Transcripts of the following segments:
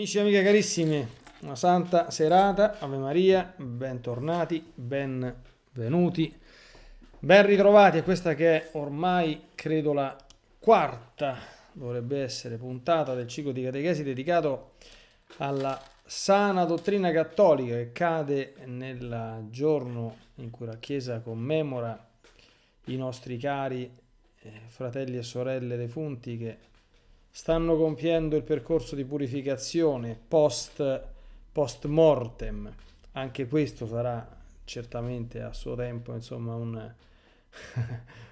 Amici e amiche carissime, una santa serata, Ave Maria, bentornati, benvenuti, ben ritrovati a questa che è ormai, credo, la quarta, dovrebbe essere, puntata del ciclo di catechesi dedicato alla sana dottrina cattolica che cade nel giorno in cui la Chiesa commemora i nostri cari eh, fratelli e sorelle defunti che stanno compiendo il percorso di purificazione post, post mortem. Anche questo sarà certamente a suo tempo insomma, un,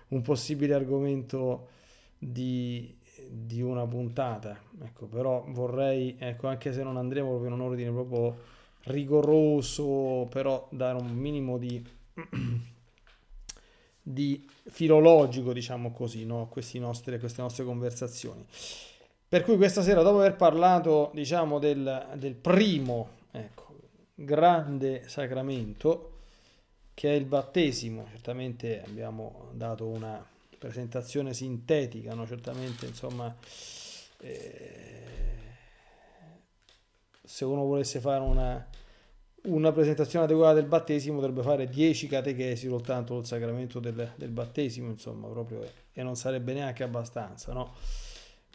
un possibile argomento di, di, una puntata. Ecco, però vorrei, ecco, anche se non andremo proprio in un ordine proprio rigoroso, però dare un minimo di, di filologico, diciamo così, no? Questi nostri, queste nostre conversazioni. Per cui questa sera, dopo aver parlato, diciamo, del, del primo ecco, grande sacramento, che è il battesimo, certamente abbiamo dato una presentazione sintetica, no? certamente insomma, eh, se uno volesse fare una, una, presentazione adeguata del battesimo dovrebbe fare 10 catechesi soltanto il sacramento del, del battesimo, insomma, proprio, e non sarebbe neanche abbastanza. No?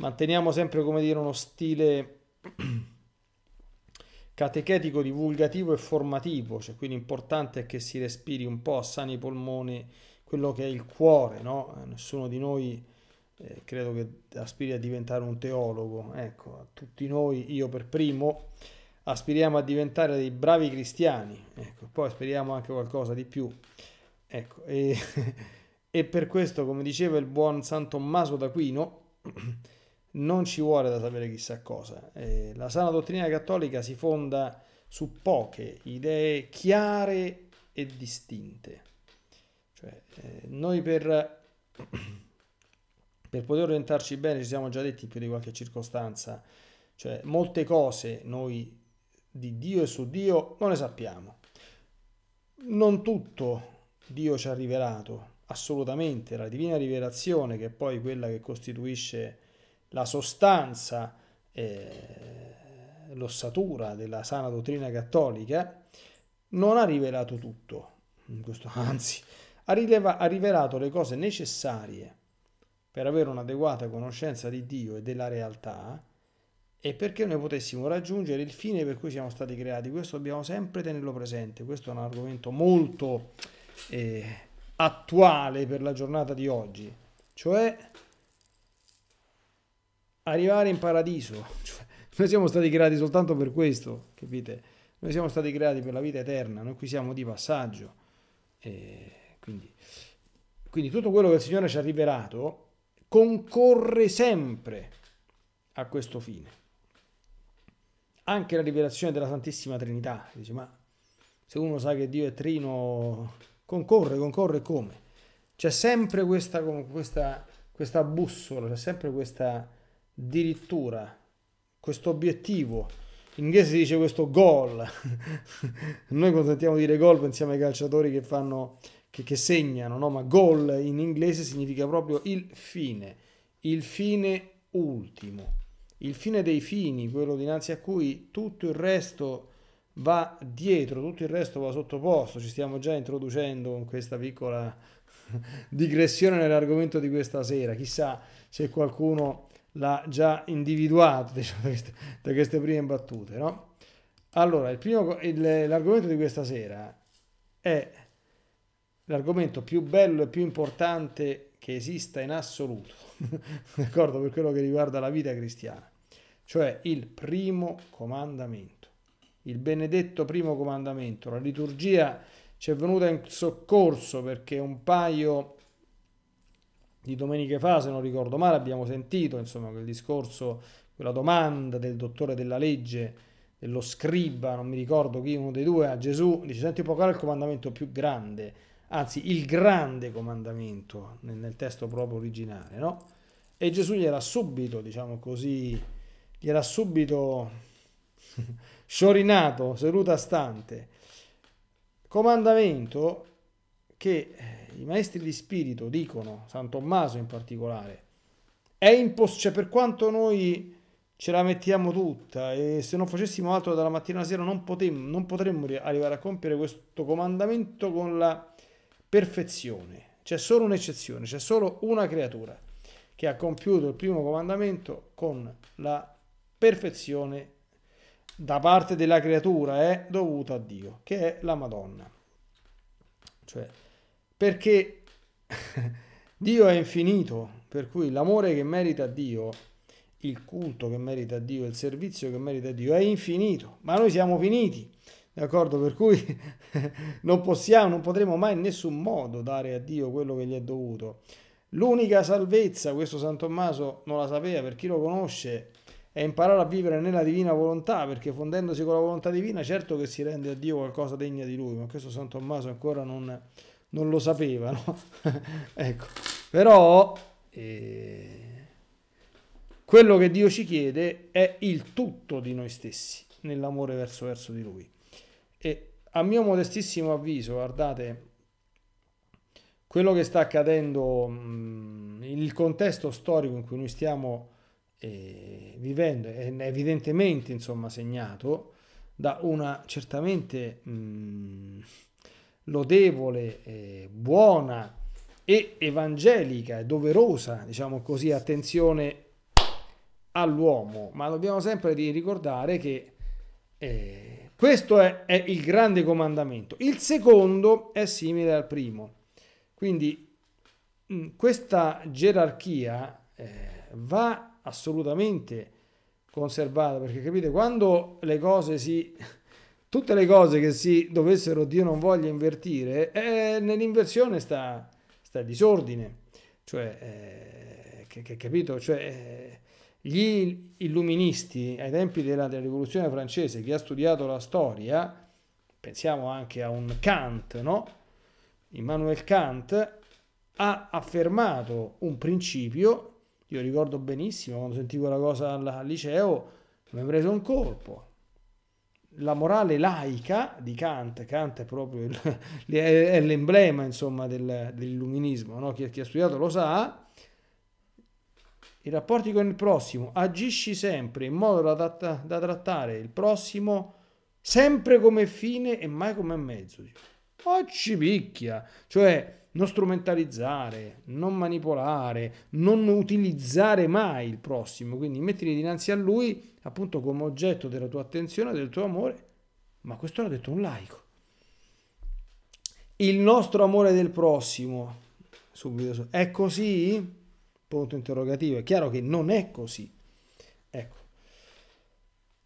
Manteniamo sempre, come dire, uno stile catechetico, divulgativo e formativo, cioè quindi l'importante è che si respiri un po', a sani polmoni, quello che è il cuore, no? Eh, nessuno di noi eh, credo che aspiri a diventare un teologo, ecco, tutti noi, io per primo, aspiriamo a diventare dei bravi cristiani, ecco, poi speriamo anche qualcosa di più, ecco, e, e per questo, come diceva il buon San Tommaso d'Aquino, non ci vuole da sapere chissà cosa. Eh, la sana dottrina cattolica si fonda su poche idee chiare e distinte. Cioè, eh, noi per, per poter orientarci bene ci siamo già detti in più di qualche circostanza, cioè molte cose noi di Dio e su Dio non le sappiamo. Non tutto Dio ci ha rivelato, assolutamente, la divina rivelazione che è poi quella che costituisce la sostanza, eh, l'ossatura della sana dottrina cattolica, non ha rivelato tutto, questo, anzi, ha, rileva, ha rivelato le cose necessarie per avere un'adeguata conoscenza di Dio e della realtà e perché noi potessimo raggiungere il fine per cui siamo stati creati. Questo dobbiamo sempre tenerlo presente, questo è un argomento molto eh, attuale per la giornata di oggi, cioè arrivare in paradiso. Cioè, noi siamo stati creati soltanto per questo, capite? Noi siamo stati creati per la vita eterna, noi qui siamo di passaggio. E quindi, quindi tutto quello che il Signore ci ha rivelato concorre sempre a questo fine. Anche la rivelazione della Santissima Trinità, dice, ma se uno sa che Dio è Trino, concorre, concorre come? C'è sempre questa, questa, questa bussola, c'è sempre questa addirittura questo obiettivo in inglese si dice questo goal noi consentiamo di dire goal pensiamo ai calciatori che fanno che, che segnano no? ma goal in inglese significa proprio il fine il fine ultimo il fine dei fini quello dinanzi a cui tutto il resto va dietro tutto il resto va sottoposto ci stiamo già introducendo con questa piccola digressione nell'argomento di questa sera chissà se qualcuno l'ha già individuato diciamo, da, queste, da, queste, prime battute. No? Allora, primo, il, l'argomento di questa sera è l'argomento più bello e più importante che esista in assoluto, d'accordo, per quello che riguarda la vita cristiana, cioè il primo comandamento, il benedetto primo comandamento. La liturgia ci è venuta in soccorso perché un paio di domeniche fa, se non ricordo male, abbiamo sentito insomma, quel discorso, quella domanda del dottore della legge, dello scriba, non mi ricordo chi, uno dei due, a Gesù, dice senti poco il comandamento più grande, anzi il grande comandamento nel, nel testo proprio originale, no? E Gesù gli era subito, diciamo così, gli era subito sciorinato, seduta stante. Comandamento che eh, i maestri di spirito dicono, San Tommaso in particolare, è impossibile, cioè per quanto noi ce la mettiamo tutta e se non facessimo altro dalla mattina alla sera non, non potremmo arrivare a compiere questo comandamento con la perfezione. C'è solo un'eccezione, c'è solo una creatura che ha compiuto il primo comandamento con la perfezione da parte della creatura è eh, dovuta a Dio, che è la Madonna. Cioè, perché Dio è infinito, per cui l'amore che merita Dio, il culto che merita Dio, il servizio che merita Dio è infinito, ma noi siamo finiti, d'accordo? Per cui non possiamo, non potremo mai in nessun modo dare a Dio quello che gli è dovuto. L'unica salvezza, questo San Tommaso non la sapeva, per chi lo conosce, è imparare a vivere nella divina volontà, perché fondendosi con la volontà divina, certo che si rende a Dio qualcosa degna di lui, ma questo San Tommaso ancora non non lo sapevano. ecco, però eh, quello che Dio ci chiede è il tutto di noi stessi nell'amore verso, verso di Lui. E a mio modestissimo avviso, guardate, quello che sta accadendo, mh, mm, il contesto storico in cui noi stiamo eh, vivendo è evidentemente insomma segnato da una certamente mh, mm, lodevole, eh, buona e evangelica e doverosa, diciamo così, attenzione all'uomo, ma dobbiamo sempre ricordare che eh, questo è, è il grande comandamento. Il secondo è simile al primo. Quindi mm, questa gerarchia eh, va assolutamente conservata perché capite quando le cose si tutte le cose che si dovessero, Dio non voglia, invertire, eh, nell'inversione sta, sta il disordine. Cioè, eh, che, che, capito? Cioè, eh, gli illuministi ai tempi della, della, rivoluzione francese, chi ha studiato la storia, pensiamo anche a un Kant, no? Immanuel Kant ha affermato un principio, io ricordo benissimo quando sentivo la cosa al, al liceo, mi ha preso un colpo, la morale laica di Kant, Kant è proprio il, è l'emblema insomma, del, dell'illuminismo, no? chi, chi, ha studiato lo sa, i rapporti con il prossimo, agisci sempre in modo da, da, da trattare il prossimo sempre come fine e mai come mezzo. Oh, ci picchia, cioè non strumentalizzare, non manipolare, non utilizzare mai il prossimo, quindi mettiti dinanzi a lui appunto come oggetto della tua attenzione, del tuo amore, ma questo l'ha detto un laico. Il nostro amore del prossimo, subito, è così? Punto interrogativo, è chiaro che non è così. Ecco,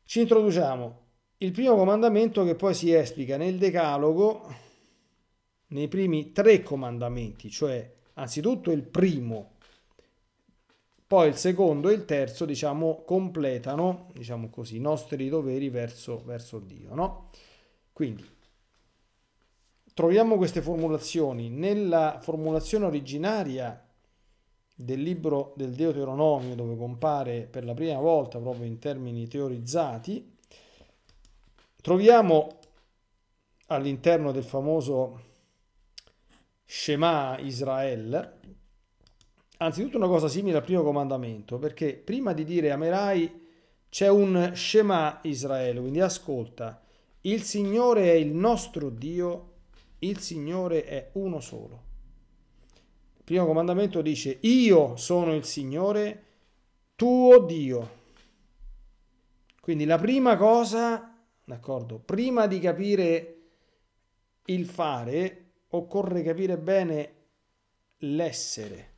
ci introduciamo. Il primo comandamento che poi si esplica nel decalogo, nei primi tre comandamenti, cioè anzitutto il primo, comandamento, poi il secondo e il terzo, diciamo, completano, diciamo così, i nostri doveri verso, verso Dio, no? Quindi, troviamo queste formulazioni nella formulazione originaria del libro del Deuteronomio dove compare per la prima volta proprio in termini teorizzati troviamo all'interno del famoso Shema Israel anzitutto una cosa simile al primo comandamento, perché prima di dire amerai c'è un Shema Israele, quindi ascolta, il Signore è il nostro Dio, il Signore è uno solo. Il primo comandamento dice, io sono il Signore, tuo Dio. Quindi la prima cosa, d'accordo, prima di capire il fare, occorre capire bene l'essere.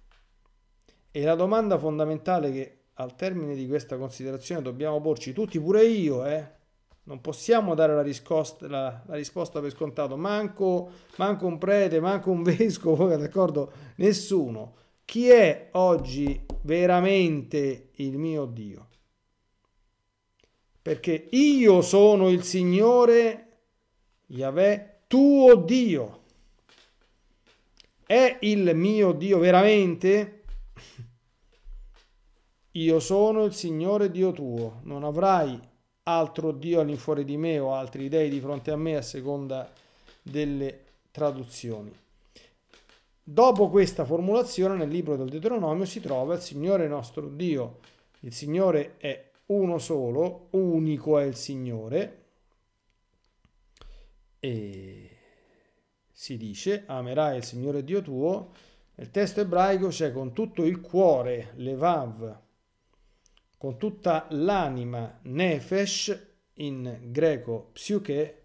E la domanda fondamentale che al termine di questa considerazione dobbiamo porci tutti, pure io, eh? non possiamo dare la risposta, la, la risposta per scontato, manco, manco, un prete, manco un vescovo, d'accordo? Nessuno. Chi è oggi veramente il mio Dio? Perché io sono il Signore, Yahweh, tuo Dio. È il mio Dio veramente? Io sono il Signore Dio tuo, non avrai altro Dio all'infuori di me o altri dei di fronte a me a seconda delle traduzioni. Dopo questa formulazione nel libro del Deuteronomio si trova il Signore nostro Dio. Il Signore è uno solo, unico è il Signore. E si dice amerai il Signore Dio tuo nel testo ebraico c'è con tutto il cuore, levav, con tutta l'anima, nefesh, in greco psiuche,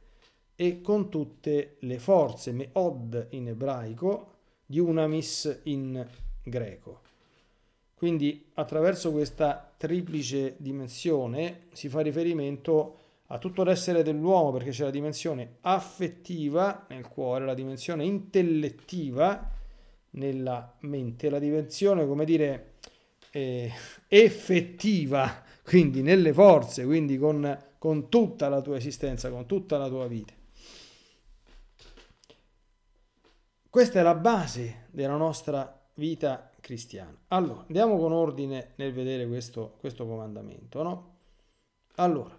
e con tutte le forze, meod in ebraico, diunamis in greco. Quindi attraverso questa triplice dimensione si fa riferimento a tutto l'essere dell'uomo perché c'è la dimensione affettiva nel cuore, la dimensione intellettiva nella mente, la dimensione, come dire, eh, effettiva, quindi nelle forze, quindi con, con tutta la tua esistenza, con tutta la tua vita. Questa è la base della nostra vita cristiana. Allora, andiamo con ordine nel vedere questo, questo comandamento, no? Allora,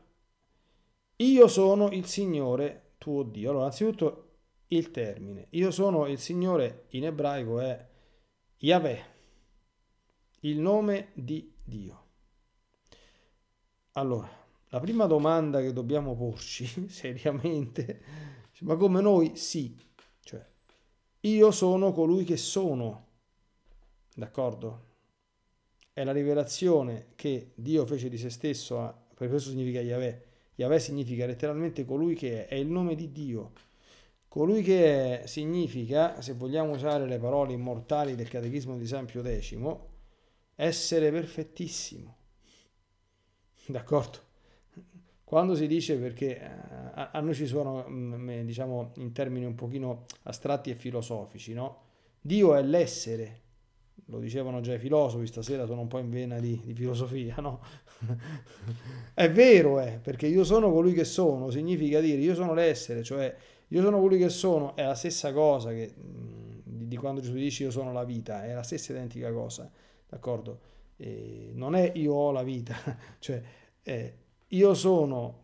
io sono il Signore tuo Dio. Allora, innanzitutto il termine. Io sono il Signore in ebraico è Yahweh, il nome di Dio. Allora, la prima domanda che dobbiamo porci seriamente, ma come noi sì, cioè io sono colui che sono, d'accordo? È la rivelazione che Dio fece di se stesso, a, ah, per questo significa Yahweh. Yahweh significa letteralmente colui che è, è il nome di Dio Colui che è significa, se vogliamo usare le parole immortali del Catechismo di San Pio X, essere perfettissimo. D'accordo? Quando si dice perché eh, a noi ci sono, mm, eh, diciamo, in termini un pochino astratti e filosofici, no? Dio è l'essere, lo dicevano già i filosofi, stasera sono un po' in vena di, di filosofia, no? è vero, è, eh, perché io sono colui che sono, significa dire io sono l'essere, cioè io sono quello che sono, è la stessa cosa che, mm, di quando Gesù dice io sono la vita, è la stessa identica cosa, d'accordo? E non è io ho la vita, cioè è io sono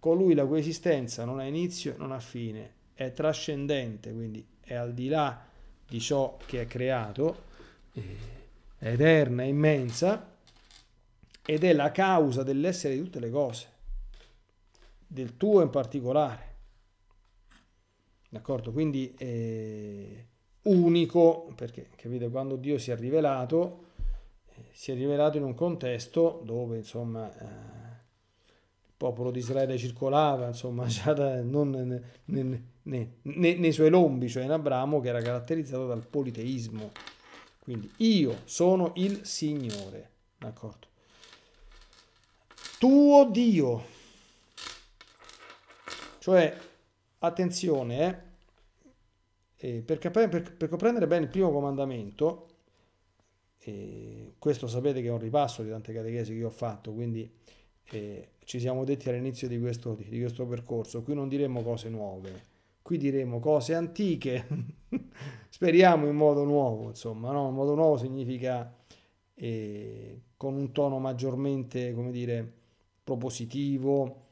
colui la cui esistenza non ha inizio, non ha fine, è trascendente, quindi è al di là di ciò che è creato, è eterna, è immensa, ed è la causa dell'essere di tutte le cose, del tuo in particolare. D'accordo? Quindi eh, unico, perché capite quando Dio si è rivelato, eh, si è rivelato in un contesto dove insomma eh, il popolo di Israele circolava, insomma già da, non, ne, ne, ne, nei suoi lombi, cioè in Abramo, che era caratterizzato dal politeismo. Quindi io sono il Signore, d'accordo? Tuo Dio, cioè Attenzione, eh, per, capire, per, per, comprendere bene il primo comandamento, eh, questo sapete che è un ripasso di tante catechesi che ho fatto, quindi eh, ci siamo detti all'inizio di questo, di, questo percorso, qui non diremo cose nuove, qui diremo cose antiche, speriamo in modo nuovo, insomma, no? in modo nuovo significa con un tono maggiormente, come dire, propositivo,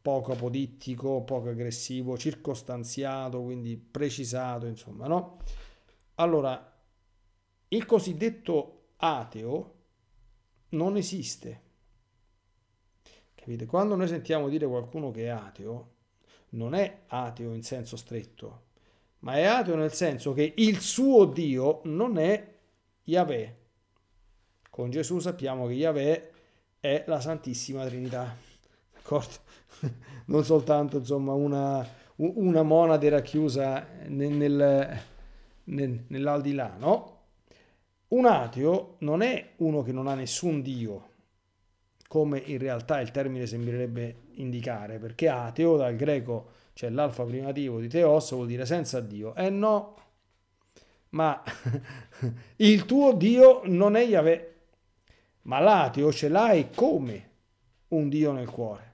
poco apodittico, poco aggressivo, circostanziato, quindi precisato, insomma, no? Allora, il cosiddetto ateo non esiste. Capite? Quando noi sentiamo dire qualcuno che è ateo, non è ateo in senso stretto, ma è ateo nel senso che il suo Dio non è Yahweh. Con Gesù sappiamo che Yahweh è la Santissima Trinità d'accordo? non soltanto insomma, una, una, monade racchiusa nel, nel, nel, nell'aldilà, no? Un ateo non è uno che non ha nessun Dio, come in realtà il termine sembrerebbe indicare, perché ateo dal greco, cioè l'alfa primativo di teos, vuol dire senza Dio. Eh no, ma il tuo Dio non è Yahweh, ma l'ateo ce l'hai come un Dio nel cuore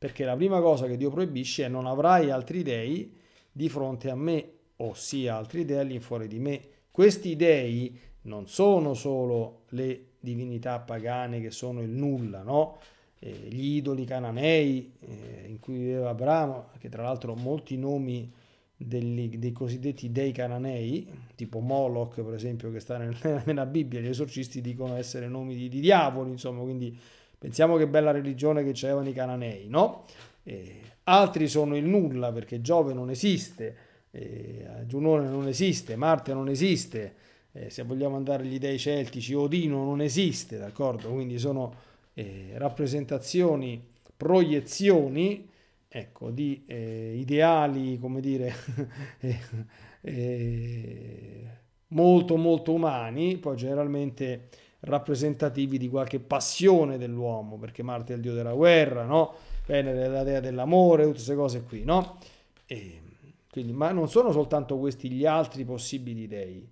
perché la prima cosa che Dio proibisce è non avrai altri dei di fronte a me, ossia altri dei all'infuori di me. Questi dei non sono solo le divinità pagane che sono il nulla, no? eh, gli idoli cananei eh, in cui viveva Abramo, che tra l'altro molti nomi degli, dei cosiddetti dei cananei, tipo Moloch per esempio che sta nel, nella Bibbia, gli esorcisti dicono essere nomi di, di diavoli, insomma, quindi Pensiamo che bella religione che c'erano i cananei, no? Eh, altri sono il nulla perché Giove non esiste, eh, Giunone non esiste, Marte non esiste, eh, se vogliamo andare agli dei celtici, Odino non esiste, d'accordo? Quindi sono eh, rappresentazioni, proiezioni, ecco, di eh, ideali, come dire... Eh, molto molto umani, poi generalmente rappresentativi di qualche passione dell'uomo, perché Marte è il dio della guerra, no? Venere è la dea dell'amore, tutte queste cose qui, no? E quindi, ma non sono soltanto questi gli altri possibili dei.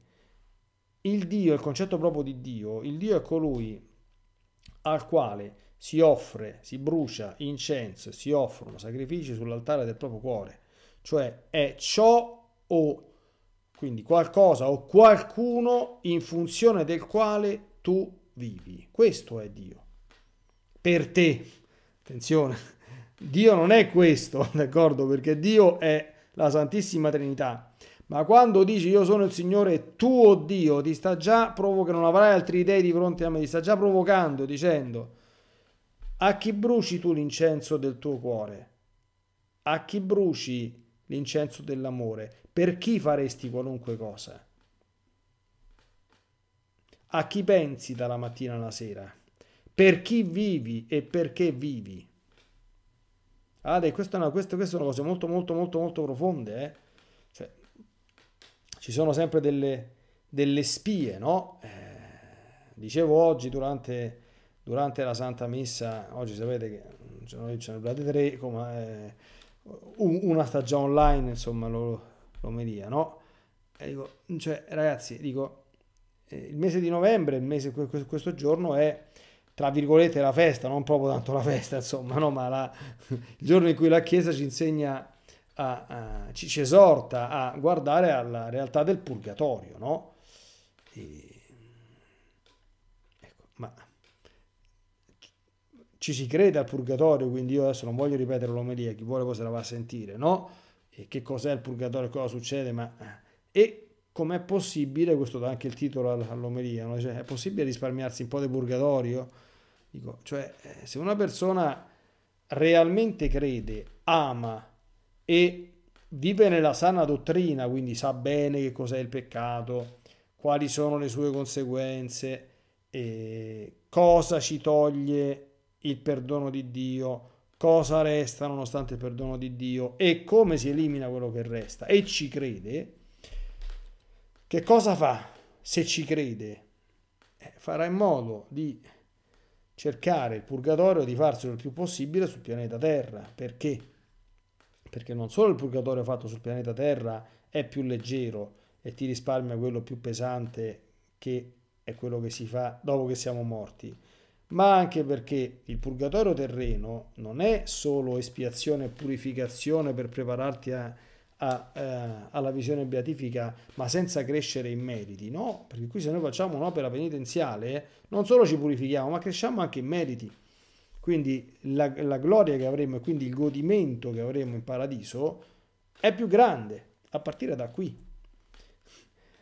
Il Dio, il concetto proprio di Dio, il Dio è colui al quale si offre, si brucia incenso, si offrono sacrifici sull'altare del proprio cuore, cioè è ciò o quindi qualcosa o qualcuno in funzione del quale tu vivi. Questo è Dio. Per te. Attenzione, Dio non è questo, d'accordo? Perché Dio è la Santissima Trinità. Ma quando dici io sono il Signore tuo Dio, ti sta già provocando, non avrai altri dei di fronte a me, ti sta già provocando dicendo a chi bruci tu l'incenso del tuo cuore? A chi bruci l'incenso dell'amore? Per chi faresti qualunque cosa? A chi pensi dalla mattina alla sera? Per chi vivi e perché vivi? Ale, ah, queste sono, queste, queste sono cose molto, molto, molto, molto profonde. Eh? Cioè, ci sono sempre delle, delle spie, no? Eh, dicevo oggi durante, durante, la Santa Messa, oggi sapete che noi ce ne abbiate tre, come, eh, una stagione online, insomma, lo, no? E dico, cioè, ragazzi, dico, eh, il mese di novembre, il mese, questo giorno è tra virgolette la festa, non proprio tanto la festa, insomma, no, ma la, il giorno in cui la Chiesa ci insegna, a, a, ci, ci, esorta a guardare alla realtà del purgatorio, no? E, ecco, ma ci si crede al purgatorio, quindi io adesso non voglio ripetere l'omelia, chi vuole cosa la va a sentire, no? E che cos'è il purgatorio, cosa succede, ma... Eh, e com'è possibile, questo dà anche il titolo all'omelia, no? cioè, è possibile risparmiarsi un po' di purgatorio? Dico, cioè, eh, se una persona realmente crede, ama e vive nella sana dottrina, quindi sa bene che cos'è il peccato, quali sono le sue conseguenze, cosa ci toglie il perdono di Dio, cosa resta nonostante il perdono di Dio e come si elimina quello che resta e ci crede, che cosa fa se ci crede? Eh, farà in modo di cercare il purgatorio di farselo il più possibile sul pianeta Terra. Perché? Perché non solo il purgatorio fatto sul pianeta Terra è più leggero e ti risparmia quello più pesante che è quello che si fa dopo che siamo morti, ma anche perché il purgatorio terreno non è solo espiazione e purificazione per prepararti a a, eh, alla visione beatifica, ma senza crescere in meriti, no? Perché qui se noi facciamo un'opera penitenziale, non solo ci purifichiamo, ma cresciamo anche in meriti. Quindi la, la gloria che avremo e quindi il godimento che avremo in paradiso è più grande, a partire da qui.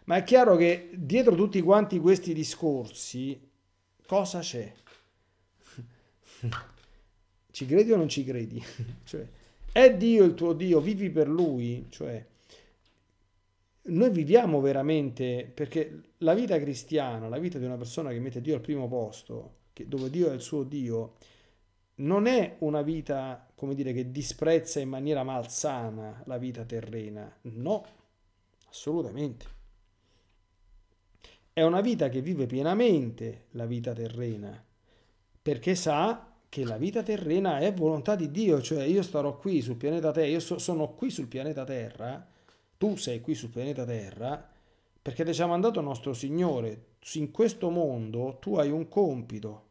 Ma è chiaro che dietro tutti quanti questi discorsi, cosa c'è? ci credi o non ci credi? cioè, è Dio il tuo Dio, vivi per Lui, cioè noi viviamo veramente perché la vita cristiana, la vita di una persona che mette Dio al primo posto, che, dove Dio è il suo Dio, non è una vita, come dire, che disprezza in maniera malsana la vita terrena, no, assolutamente. È una vita che vive pienamente la vita terrena, perché sa che la vita terrena è volontà di Dio, cioè io starò qui sul pianeta Terra, io so, sono qui sul pianeta Terra, tu sei qui sul pianeta Terra, perché ti ci ha mandato nostro Signore, in questo mondo tu hai un compito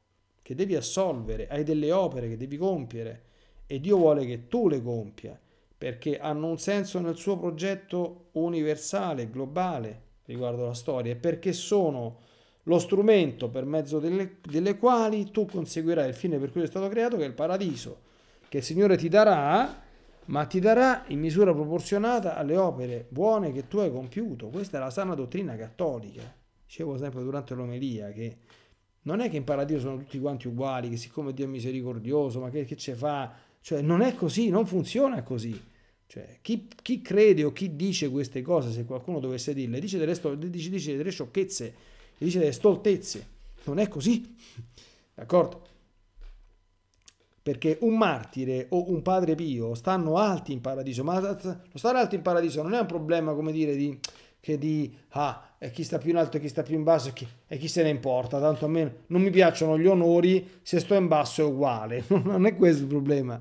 che devi assolvere, hai delle opere che devi compiere e Dio vuole che tu le compia, perché hanno un senso nel suo progetto universale, globale, riguardo la storia, e perché sono lo strumento per mezzo delle, delle quali tu conseguirai il fine per cui è stato creato, che è il paradiso, che il Signore ti darà, ma ti darà in misura proporzionata alle opere buone che tu hai compiuto. Questa è la sana dottrina cattolica. Dicevo sempre durante l'omelia che non è che in paradiso sono tutti quanti uguali, che siccome Dio è misericordioso, ma che, che ce fa? Cioè, non è così, non funziona così. Cioè, chi, chi crede o chi dice queste cose, se qualcuno dovesse dirle, dice delle, dice, dice delle sciocchezze e dice delle eh, stoltezze. Non è così, d'accordo? Perché un martire o un padre pio stanno alti in paradiso, ma lo stare alti in paradiso non è un problema, come dire, di, che di ah, chi sta più in alto e chi sta più in basso e chi, e chi se ne importa, tanto a me non mi piacciono gli onori, se sto in basso è uguale, non è questo il problema.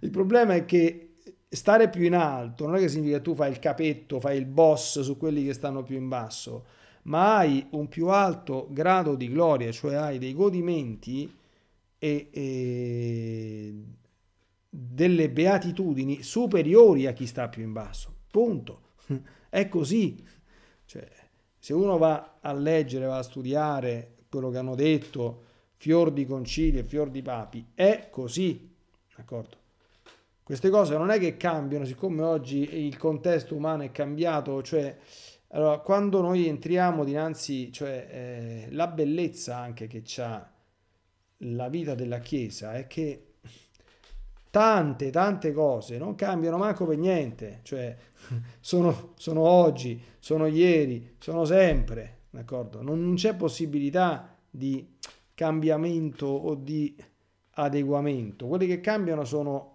Il problema è che stare più in alto non è che significa che tu fai il capetto, fai il boss su quelli che stanno più in basso, ma hai un più alto grado di gloria, cioè hai dei godimenti e, e delle beatitudini superiori a chi sta più in basso. Punto. È così. Cioè, se uno va a leggere, va a studiare quello che hanno detto fior di concili e fior di papi, è così. D'accordo? Queste cose non è che cambiano, siccome oggi il contesto umano è cambiato, cioè allora, quando noi entriamo dinanzi, cioè eh, la bellezza anche che ha la vita della Chiesa è che tante, tante cose non cambiano manco per niente, cioè sono, sono oggi, sono ieri, sono sempre, d'accordo? Non, non c'è possibilità di cambiamento o di adeguamento. Quelli che cambiano sono,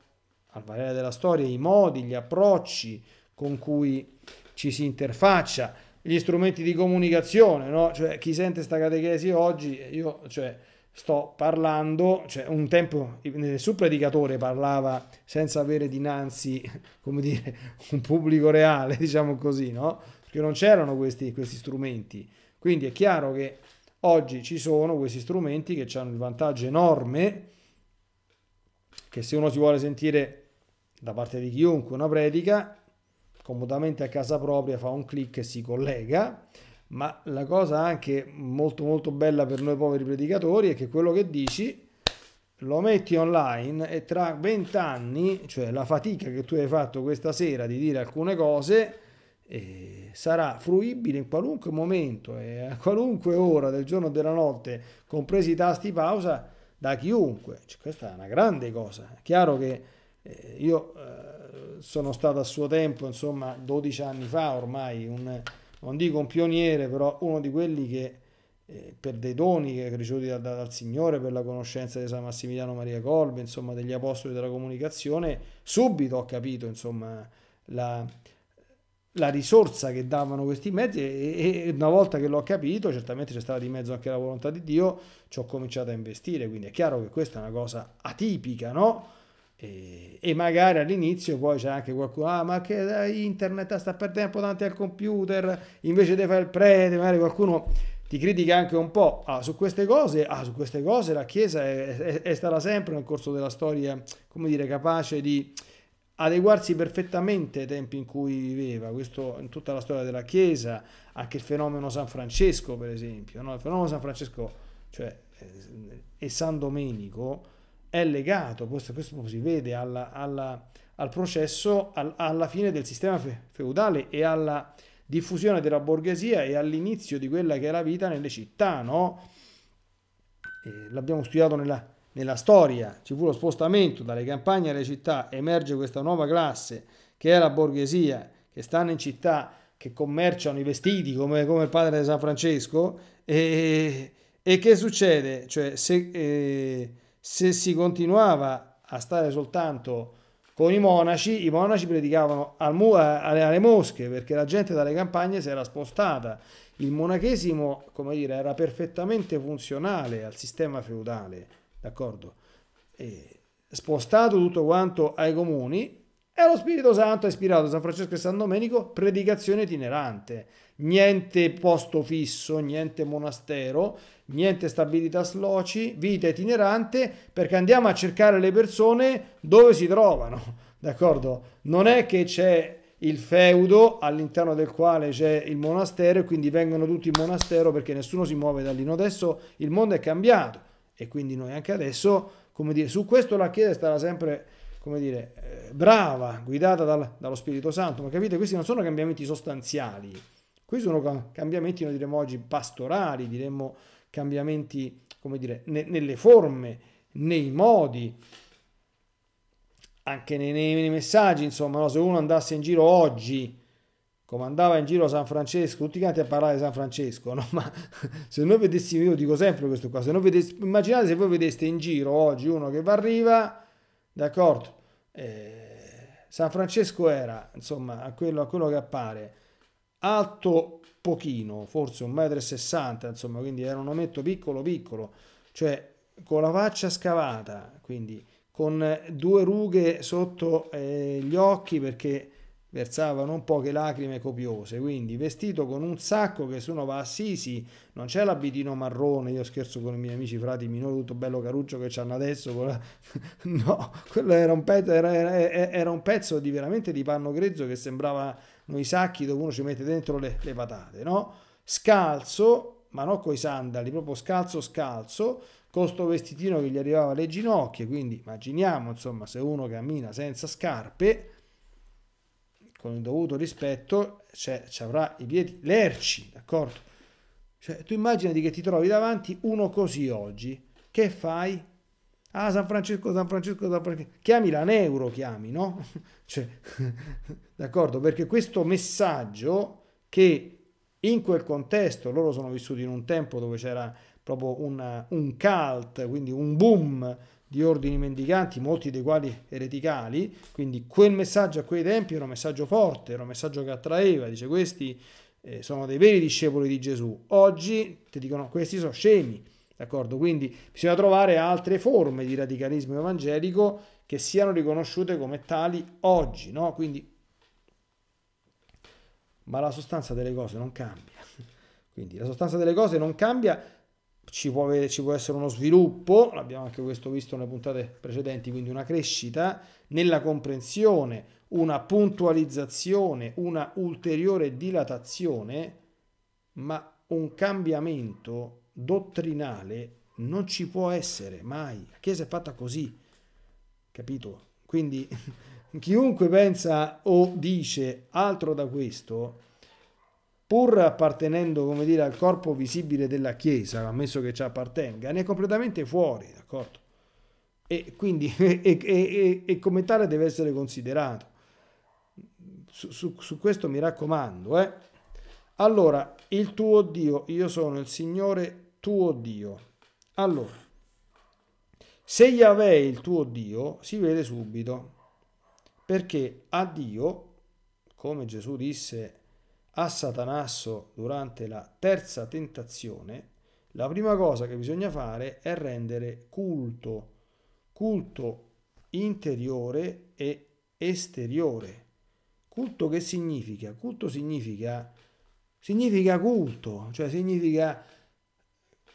al valere della storia, i modi, gli approcci con cui ci si interfaccia, gli strumenti di comunicazione, no? cioè, chi sente sta catechesi oggi, io cioè, sto parlando, cioè, un tempo nessun predicatore parlava senza avere dinanzi, come dire, un pubblico reale, diciamo così, no? Perché non c'erano questi, questi strumenti. Quindi è chiaro che oggi ci sono questi strumenti che hanno il vantaggio enorme che se uno si vuole sentire da parte di chiunque una predica, comodamente a casa propria, fa un clic e si collega. Ma la cosa anche molto molto bella per noi poveri predicatori è che quello che dici lo metti online e tra 20 anni, cioè la fatica che tu hai fatto questa sera di dire alcune cose, eh, sarà fruibile in qualunque momento e eh, a qualunque ora del giorno o della notte, compresi i tasti pausa, da chiunque. Cioè, questa è una grande cosa. È chiaro che eh, io eh, sono stato a suo tempo, insomma, 12 anni fa ormai, un, non dico un pioniere, però uno di quelli che eh, per dei doni che è cresciuto da, da, dal Signore, per la conoscenza di San Massimiliano Maria Colbe, insomma, degli apostoli della comunicazione, subito ho capito, insomma, la, la risorsa che davano questi mezzi e, e una volta che l'ho capito, certamente c'è stata di mezzo anche la volontà di Dio, ci ho cominciato a investire, quindi è chiaro che questa è una cosa atipica, no? E, eh, e magari all'inizio poi c'è anche qualcuno, ah ma che eh, internet sta per tempo davanti al computer, invece di fare il prete, magari qualcuno ti critica anche un po' ah, su queste cose, ah, su queste cose la Chiesa è, è, è, stata sempre nel corso della storia, come dire, capace di adeguarsi perfettamente ai tempi in cui viveva, questo in tutta la storia della Chiesa, anche il fenomeno San Francesco per esempio, no? il fenomeno San Francesco cioè, eh, e San Domenico, è legato, questo, questo si vede, alla, alla, al processo, al, alla fine del sistema fe, feudale e alla diffusione della borghesia e all'inizio di quella che è la vita nelle città, no? Eh, l'abbiamo studiato nella, nella storia, ci fu lo spostamento dalle campagne alle città, emerge questa nuova classe che è la borghesia, che stanno in città, che commerciano i vestiti come, come il padre di San Francesco, e, e che succede? Cioè, se... Eh, se si continuava a stare soltanto con i monaci, i monaci predicavano eh, alle mosche perché la gente dalle campagne si era spostata. Il monachesimo, come dire, era perfettamente funzionale al sistema feudale, d'accordo? spostato tutto quanto ai comuni, e lo Spirito Santo ha ispirato San Francesco e San Domenico predicazione itinerante niente posto fisso, niente monastero, niente stabilità loci, vita itinerante, perché andiamo a cercare le persone dove si trovano, d'accordo? Non è che c'è il feudo all'interno del quale c'è il monastero e quindi vengono tutti in monastero perché nessuno si muove da lì. No, adesso il mondo è cambiato e quindi noi anche adesso, come dire, su questo la Chiesa sarà sempre come dire, eh, brava, guidata dal, dallo Spirito Santo, ma capite, questi non sono cambiamenti sostanziali, questi sono cambiamenti, noi diremmo oggi, pastorali, diremmo cambiamenti, come dire, ne, nelle forme, nei modi, anche nei, nei messaggi, insomma, no? se uno andasse in giro oggi, come andava in giro San Francesco, tutti quanti a parlare di San Francesco, no? ma se noi vedessimo, io dico sempre questo qua, se vedessimo, immaginate se voi vedeste in giro oggi uno che va arriva, d'accordo, eh, San Francesco era, insomma, a quello, a quello che appare, alto pochino, forse 1,60 m, insomma, quindi era un ometto piccolo piccolo, cioè con la faccia scavata, quindi con due rughe sotto eh, gli occhi perché versava non poche lacrime copiose, quindi vestito con un sacco che se va a Sisi, non c'è l'abitino marrone, io scherzo con i miei amici frati minori, tutto bello caruccio che c'hanno adesso, la... no, quello era un, pezzo, era, era, era un pezzo di veramente di panno grezzo che sembrava noi sacchi dove uno ci mette dentro le, le patate, no? Scalzo, ma non coi sandali, proprio scalzo scalzo, con sto vestitino che gli arrivava alle ginocchia, quindi immaginiamo, insomma, se uno cammina senza scarpe, con il dovuto rispetto, cioè, ci avrà i piedi lerci, d'accordo? Cioè, tu immaginati che ti trovi davanti uno così oggi, che fai? Ah, San Francesco, San Francesco, San Francesco. Chiamila Neuro, chiami, no? cioè, d'accordo? Perché questo messaggio che in quel contesto loro sono vissuti in un tempo dove c'era proprio un, un cult, quindi un boom di ordini mendicanti, molti dei quali ereticali, quindi quel messaggio a quei tempi era un messaggio forte, era un messaggio che attraeva, dice questi eh, sono dei veri discepoli di Gesù, oggi ti dicono questi sono scemi, D'accordo? Quindi bisogna trovare altre forme di radicalismo evangelico che siano riconosciute come tali oggi, no? Quindi, ma la sostanza delle cose non cambia. Quindi la sostanza delle cose non cambia, ci può, avere, ci può essere uno sviluppo, l'abbiamo anche questo visto nelle puntate precedenti, quindi una crescita nella comprensione, una puntualizzazione, una ulteriore dilatazione, ma un cambiamento dottrinale non ci può essere mai. La Chiesa è fatta così, capito? Quindi chiunque pensa o dice altro da questo, pur appartenendo, come dire, al corpo visibile della Chiesa, ammesso che ci appartenga, ne è completamente fuori, d'accordo? E quindi, e, e, e, come tale deve essere considerato. Su, su, su questo mi raccomando, eh? Allora, il tuo Dio, io sono il Signore tuo Dio. Allora, se Yahweh è il tuo Dio, si vede subito, perché a Dio, come Gesù disse a Satanasso durante la terza tentazione, la prima cosa che bisogna fare è rendere culto, culto interiore e esteriore. Culto che significa? Culto significa significa culto, cioè significa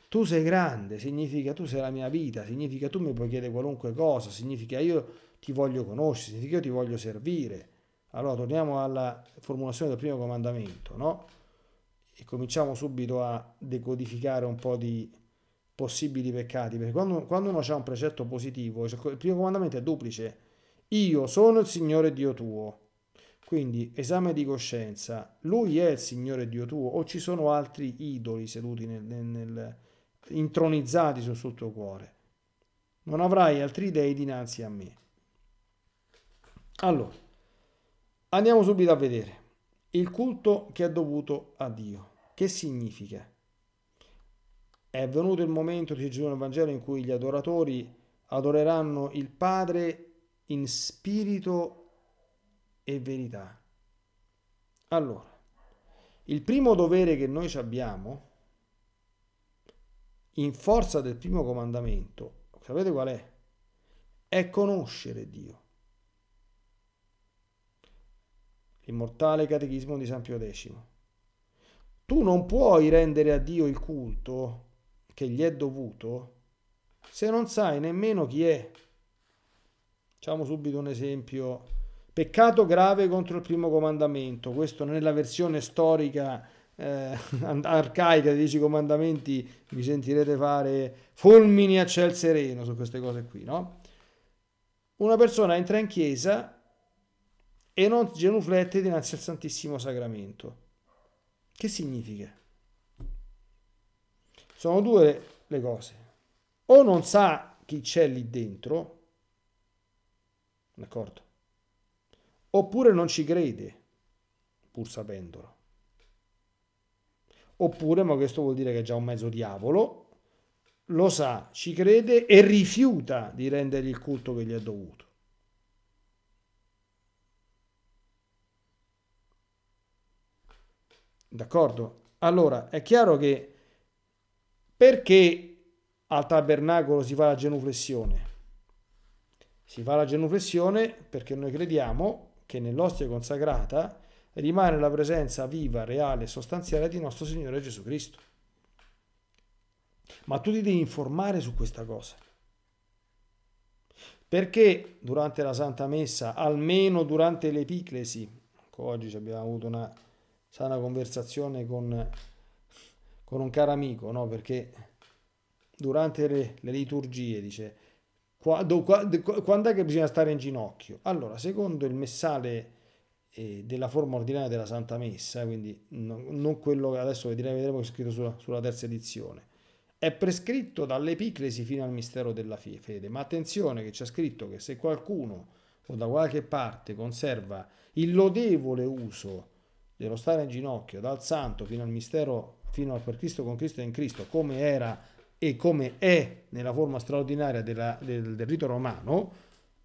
tu sei grande, significa tu sei la mia vita, significa tu mi puoi chiedere qualunque cosa, significa io ti voglio conoscere, significa io ti voglio servire. Allora torniamo alla formulazione del primo comandamento, no? E cominciamo subito a decodificare un po' di possibili peccati, perché quando, quando uno ha un precetto positivo, il primo comandamento è duplice, io sono il Signore Dio tuo quindi esame di coscienza, lui è il Signore Dio tuo o ci sono altri idoli seduti nel, nel, intronizzati sul, sul tuo cuore? Non avrai altri dei dinanzi a me. Allora, andiamo subito a vedere il culto che è dovuto a Dio. Che significa? È venuto il momento, di Gesù nel Vangelo, in cui gli adoratori adoreranno il Padre in spirito e e verità. Allora, il primo dovere che noi abbiamo, in forza del primo comandamento, sapete qual è? È conoscere Dio. Immortale Catechismo di San Pio X. Tu non puoi rendere a Dio il culto che gli è dovuto se non sai nemmeno chi è. Facciamo subito un esempio Peccato grave contro il primo comandamento, questo nella versione storica eh, arcaica dei dieci comandamenti vi sentirete fare fulmini a ciel sereno su queste cose qui, no? Una persona entra in chiesa e non genuflette dinanzi al Santissimo Sacramento. Che significa? Sono due le cose. O non sa chi c'è lì dentro, d'accordo? oppure non ci crede, pur sapendolo. Oppure, ma questo vuol dire che è già un mezzo diavolo, lo sa, ci crede e rifiuta di rendergli il culto che gli è dovuto. D'accordo? Allora, è chiaro che perché al tabernacolo si fa la genuflessione? Si fa la genuflessione perché noi crediamo che nell'ostia consacrata rimane la presenza viva, reale e sostanziale di nostro Signore Gesù Cristo. Ma tu ti devi informare su questa cosa. Perché durante la Santa Messa, almeno durante l'Epiclesi, ecco, oggi abbiamo avuto una sana conversazione con, con un caro amico, no? perché durante le, le liturgie, dice, quando, quando è che bisogna stare in ginocchio? Allora, secondo il messale eh, della forma ordinaria della Santa Messa, quindi non quello che adesso vedremo che è scritto sulla, sulla, terza edizione, è prescritto dall'epiclesi fino al mistero della fede, ma attenzione che c'è scritto che se qualcuno o da qualche parte conserva il lodevole uso dello stare in ginocchio dal santo fino al mistero, fino al per Cristo con Cristo e in Cristo, come era e come è nella forma straordinaria della, del, del, rito romano,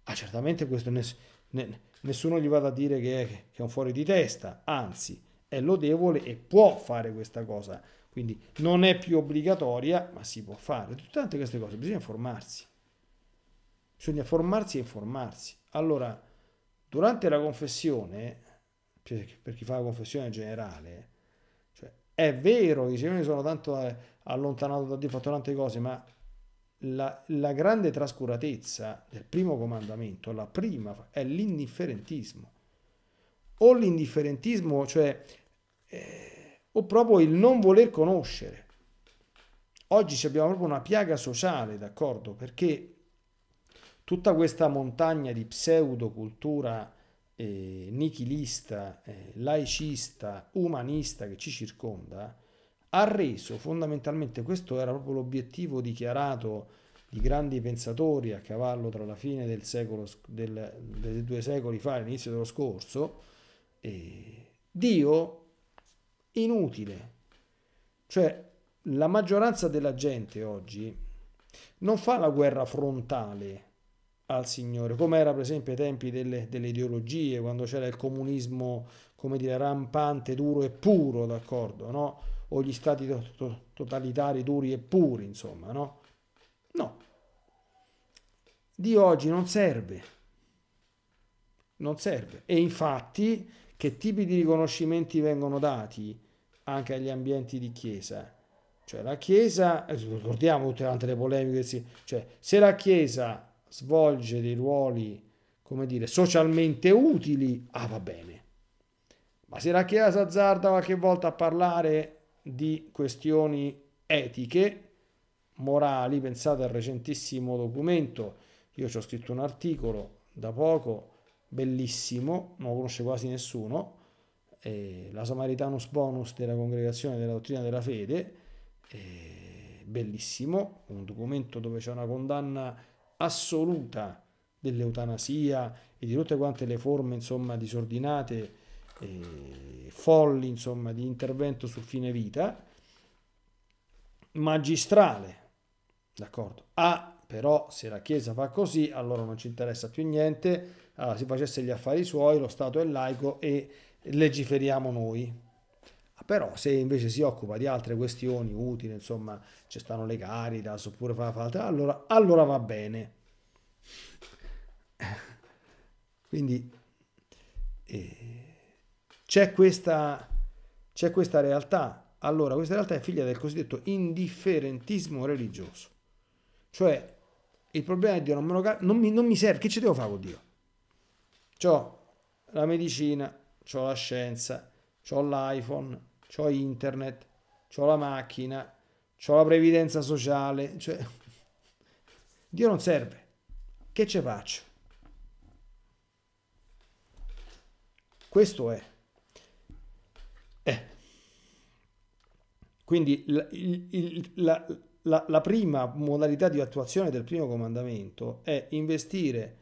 ah, certamente questo ness, ne, nessuno gli vada a dire che è, che è un fuori di testa, anzi è lodevole e può fare questa cosa. Quindi non è più obbligatoria, ma si può fare. Tutte queste cose, bisogna formarsi. Bisogna formarsi e informarsi. Allora, durante la confessione, per chi fa la confessione generale, cioè, è vero che i sermoni sono tanto allontanato da Dio, fatto tante cose, ma la, la, grande trascuratezza del primo comandamento, la prima, è l'indifferentismo. O l'indifferentismo, cioè, eh, o proprio il non voler conoscere. Oggi abbiamo proprio una piaga sociale, d'accordo? Perché tutta questa montagna di pseudocultura eh, nichilista, eh, laicista, umanista che ci circonda, ha reso fondamentalmente questo era proprio l'obiettivo dichiarato di grandi pensatori a cavallo tra la fine del secolo del, del due secoli fa e l'inizio dello scorso eh, Dio inutile cioè la maggioranza della gente oggi non fa la guerra frontale al Signore, come era per esempio ai tempi delle, delle ideologie, quando c'era il comunismo, come dire, rampante, duro e puro, d'accordo, no? o gli stati to- totalitari duri e puri, insomma, no? No. Dio oggi non serve. Non serve. E infatti che tipi di riconoscimenti vengono dati anche agli ambienti di chiesa? Cioè la Chiesa, eh, ricordiamo tutte tante le polemiche, cioè se la Chiesa svolge dei ruoli, come dire, socialmente utili, ah va bene. Ma se la Chiesa s'azzarda qualche volta a parlare di questioni etiche, morali, pensate al recentissimo documento, io ci ho scritto un articolo da poco, bellissimo, non lo conosce quasi nessuno, eh, la Samaritanus Bonus della Congregazione della Dottrina della Fede, eh, bellissimo, un documento dove c'è una condanna assoluta dell'eutanasia e di tutte quante le forme insomma disordinate eh, folli insomma, di intervento sul fine vita, magistrale, d'accordo? Ah, però se la Chiesa fa così, allora non ci interessa più niente, allora, si facesse gli affari suoi, lo Stato è laico e legiferiamo noi. Ah, però se invece si occupa di altre questioni utili, insomma, ci stanno le caritas oppure fa, fa altre, allora, allora va bene. Quindi... Eh, c'è questa, c'è questa realtà. Allora, questa realtà è figlia del cosiddetto indifferentismo religioso. Cioè, il problema è Dio non, lo, non, mi, non mi serve, che ci devo fare con Dio? C'ho la medicina, c'ho la scienza, c'ho l'iPhone, c'ho internet, c'ho la macchina, c'ho la previdenza sociale, cioè Dio non serve. Che ce faccio? Questo è. Quindi la, il, la, la, la prima modalità di attuazione del primo comandamento è investire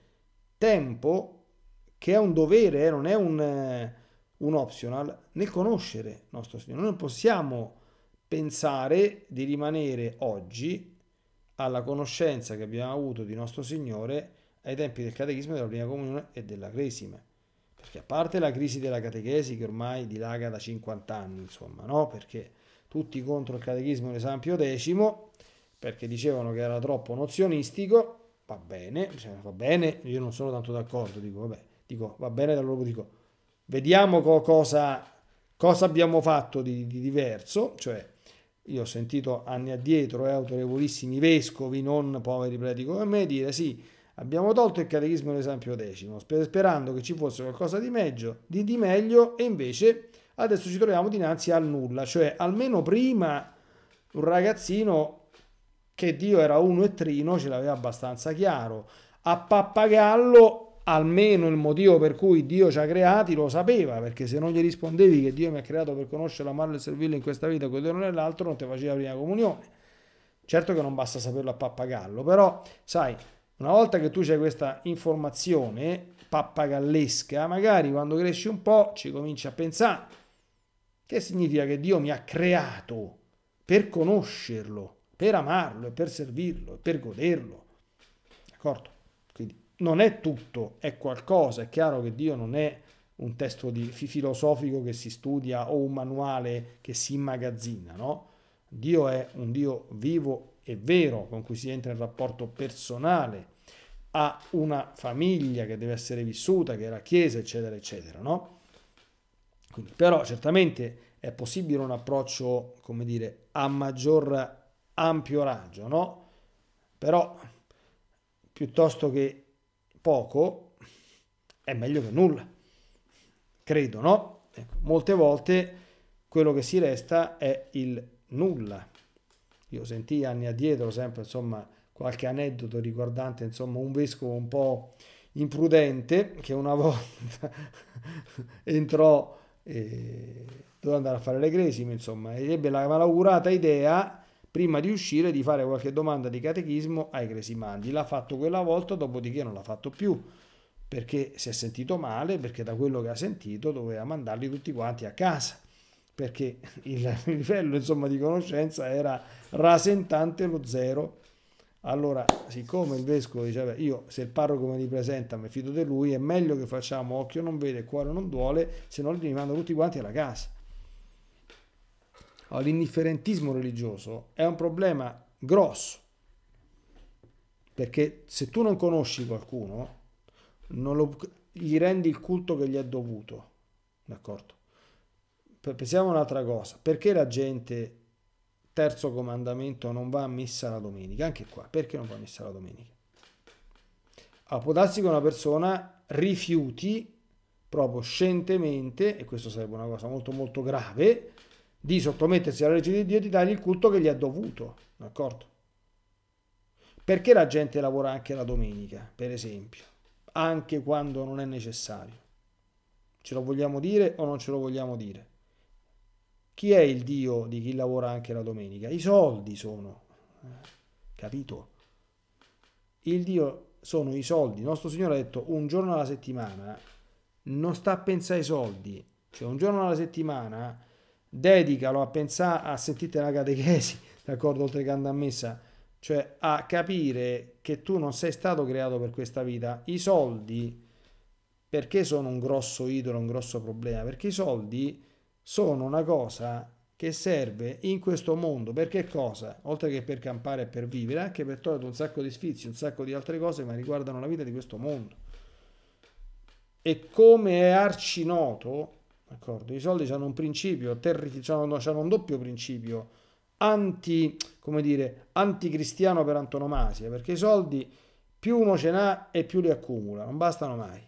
tempo, che è un dovere, non è un, eh, un optional, nel conoscere nostro Signore. Noi Non possiamo pensare di rimanere oggi alla conoscenza che abbiamo avuto di nostro Signore ai tempi del catechismo della prima comunione e della cresime. Perché a parte la crisi della catechesi che ormai dilaga da 50 anni, insomma, no? Perché tutti contro il catechismo di San Pio X, perché dicevano che era troppo nozionistico, va bene, cioè, va bene, io non sono tanto d'accordo, dico, vabbè, dico, va bene, allora dico, vediamo co cosa, cosa, abbiamo fatto di, di diverso, cioè io ho sentito anni addietro eh, autorevolissimi vescovi, non poveri preti come me, dire sì, abbiamo tolto il catechismo di San Pio X, sper sperando che ci fosse qualcosa di meglio, di, di meglio e invece adesso ci troviamo dinanzi al nulla, cioè almeno prima un ragazzino che Dio era uno e trino ce l'aveva abbastanza chiaro, a Pappagallo almeno il motivo per cui Dio ci ha creati lo sapeva, perché se non gli rispondevi che Dio mi ha creato per conoscere, amarlo e servirlo in questa vita, quello nell'altro, non ti faceva prima comunione. Certo che non basta saperlo a pappagallo, però sai, una volta che tu hai questa informazione pappagallesca, magari quando cresci un po' ci cominci a pensare che significa che Dio mi ha creato per conoscerlo, per amarlo e per servirlo e per goderlo. D'accordo? Quindi non è tutto, è qualcosa. È chiaro che Dio non è un testo di, filosofico che si studia o un manuale che si immagazzina, no? Dio è un Dio vivo e vero con cui si entra in rapporto personale, ha una famiglia che deve essere vissuta, che è la Chiesa, eccetera, eccetera, no? Quindi, però certamente è possibile un approccio, come dire, a maggior ampio raggio, no? Però piuttosto che poco è meglio che nulla, credo, no? Ecco, molte volte quello che si resta è il nulla. Io sentii anni addietro sempre, insomma, qualche aneddoto riguardante, insomma, un vescovo un po' imprudente che una volta entrò eh, doveva andare a fare l'egresimo, insomma, ed ebbe la malaugurata idea, prima di uscire, di fare qualche domanda di catechismo ai cresimandi. L'ha fatto quella volta, dopodiché non l'ha fatto più, perché si è sentito male, perché da quello che ha sentito doveva mandarli tutti quanti a casa, perché il livello, insomma, di conoscenza era rasentante lo zero allora, siccome il vescovo diceva, io se il parroco mi ripresenta mi fido di lui, è meglio che facciamo occhio non vede, cuore non duole, se no li rimando tutti quanti alla casa. Allora, l'indifferentismo religioso è un problema grosso, perché se tu non conosci qualcuno, non lo, gli rendi il culto che gli è dovuto, d'accordo? Pensiamo a un'altra cosa, perché la gente Terzo comandamento, non va a messa la domenica. Anche qua, perché non va a messa la domenica? Allora, ah, può darsi che una persona rifiuti proprio scientemente, e questo sarebbe una cosa molto molto grave, di sottomettersi alla legge di Dio e di dargli il culto che gli è dovuto, d'accordo? Perché la gente lavora anche la domenica, per esempio, anche quando non è necessario? Ce lo vogliamo dire o non ce lo vogliamo dire? Chi è il Dio di chi lavora anche la domenica? I soldi sono, eh, capito? Il Dio sono i soldi. Il nostro Signore ha detto un giorno alla settimana non sta a pensare ai soldi, cioè un giorno alla settimana dedicalo a pensare a sentire la catechesi, d'accordo, oltre che andare a messa, cioè a capire che tu non sei stato creato per questa vita. I soldi perché sono un grosso idolo, un grosso problema? Perché i soldi sono una cosa che serve in questo mondo perché cosa? Oltre che per campare e per vivere, anche per togliere un sacco di sfizi, un sacco di altre cose, ma riguardano la vita di questo mondo. E come è arci noto, d'accordo, i soldi hanno un principio, hanno, hanno un doppio principio, anti, come dire, anticristiano per antonomasia, perché i soldi più uno ce n'ha e più li accumula, non bastano mai.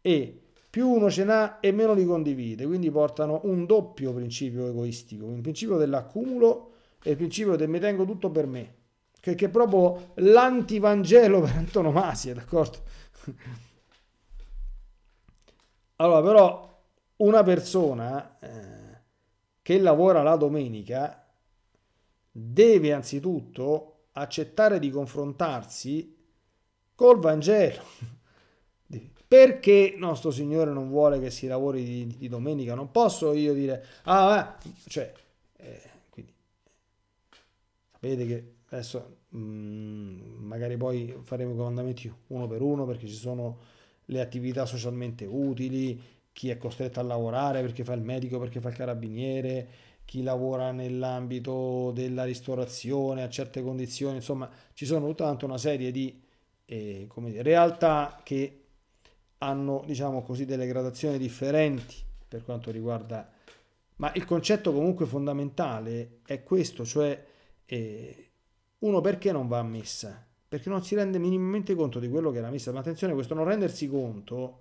E più uno ce n'ha e meno li condivide, quindi portano un doppio principio egoistico, il principio dell'accumulo e il principio del mi tengo tutto per me, che, che è proprio l'antivangelo per antonomasia, d'accordo? Allora, però, una persona eh, che lavora la domenica deve anzitutto accettare di confrontarsi col Vangelo perché nostro Signore non vuole che si lavori di, di domenica? Non posso io dire, ah, eh, cioè, eh, quindi, sapete che adesso mh, mm, magari poi faremo i comandamenti uno per uno perché ci sono le attività socialmente utili, chi è costretto a lavorare perché fa il medico, perché fa il carabiniere, chi lavora nell'ambito della ristorazione a certe condizioni, insomma ci sono tutta una serie di eh, dire, realtà che hanno diciamo così delle gradazioni differenti per quanto riguarda ma il concetto comunque fondamentale è questo cioè eh, uno perché non va a messa perché non si rende minimamente conto di quello che è la messa ma attenzione questo non rendersi conto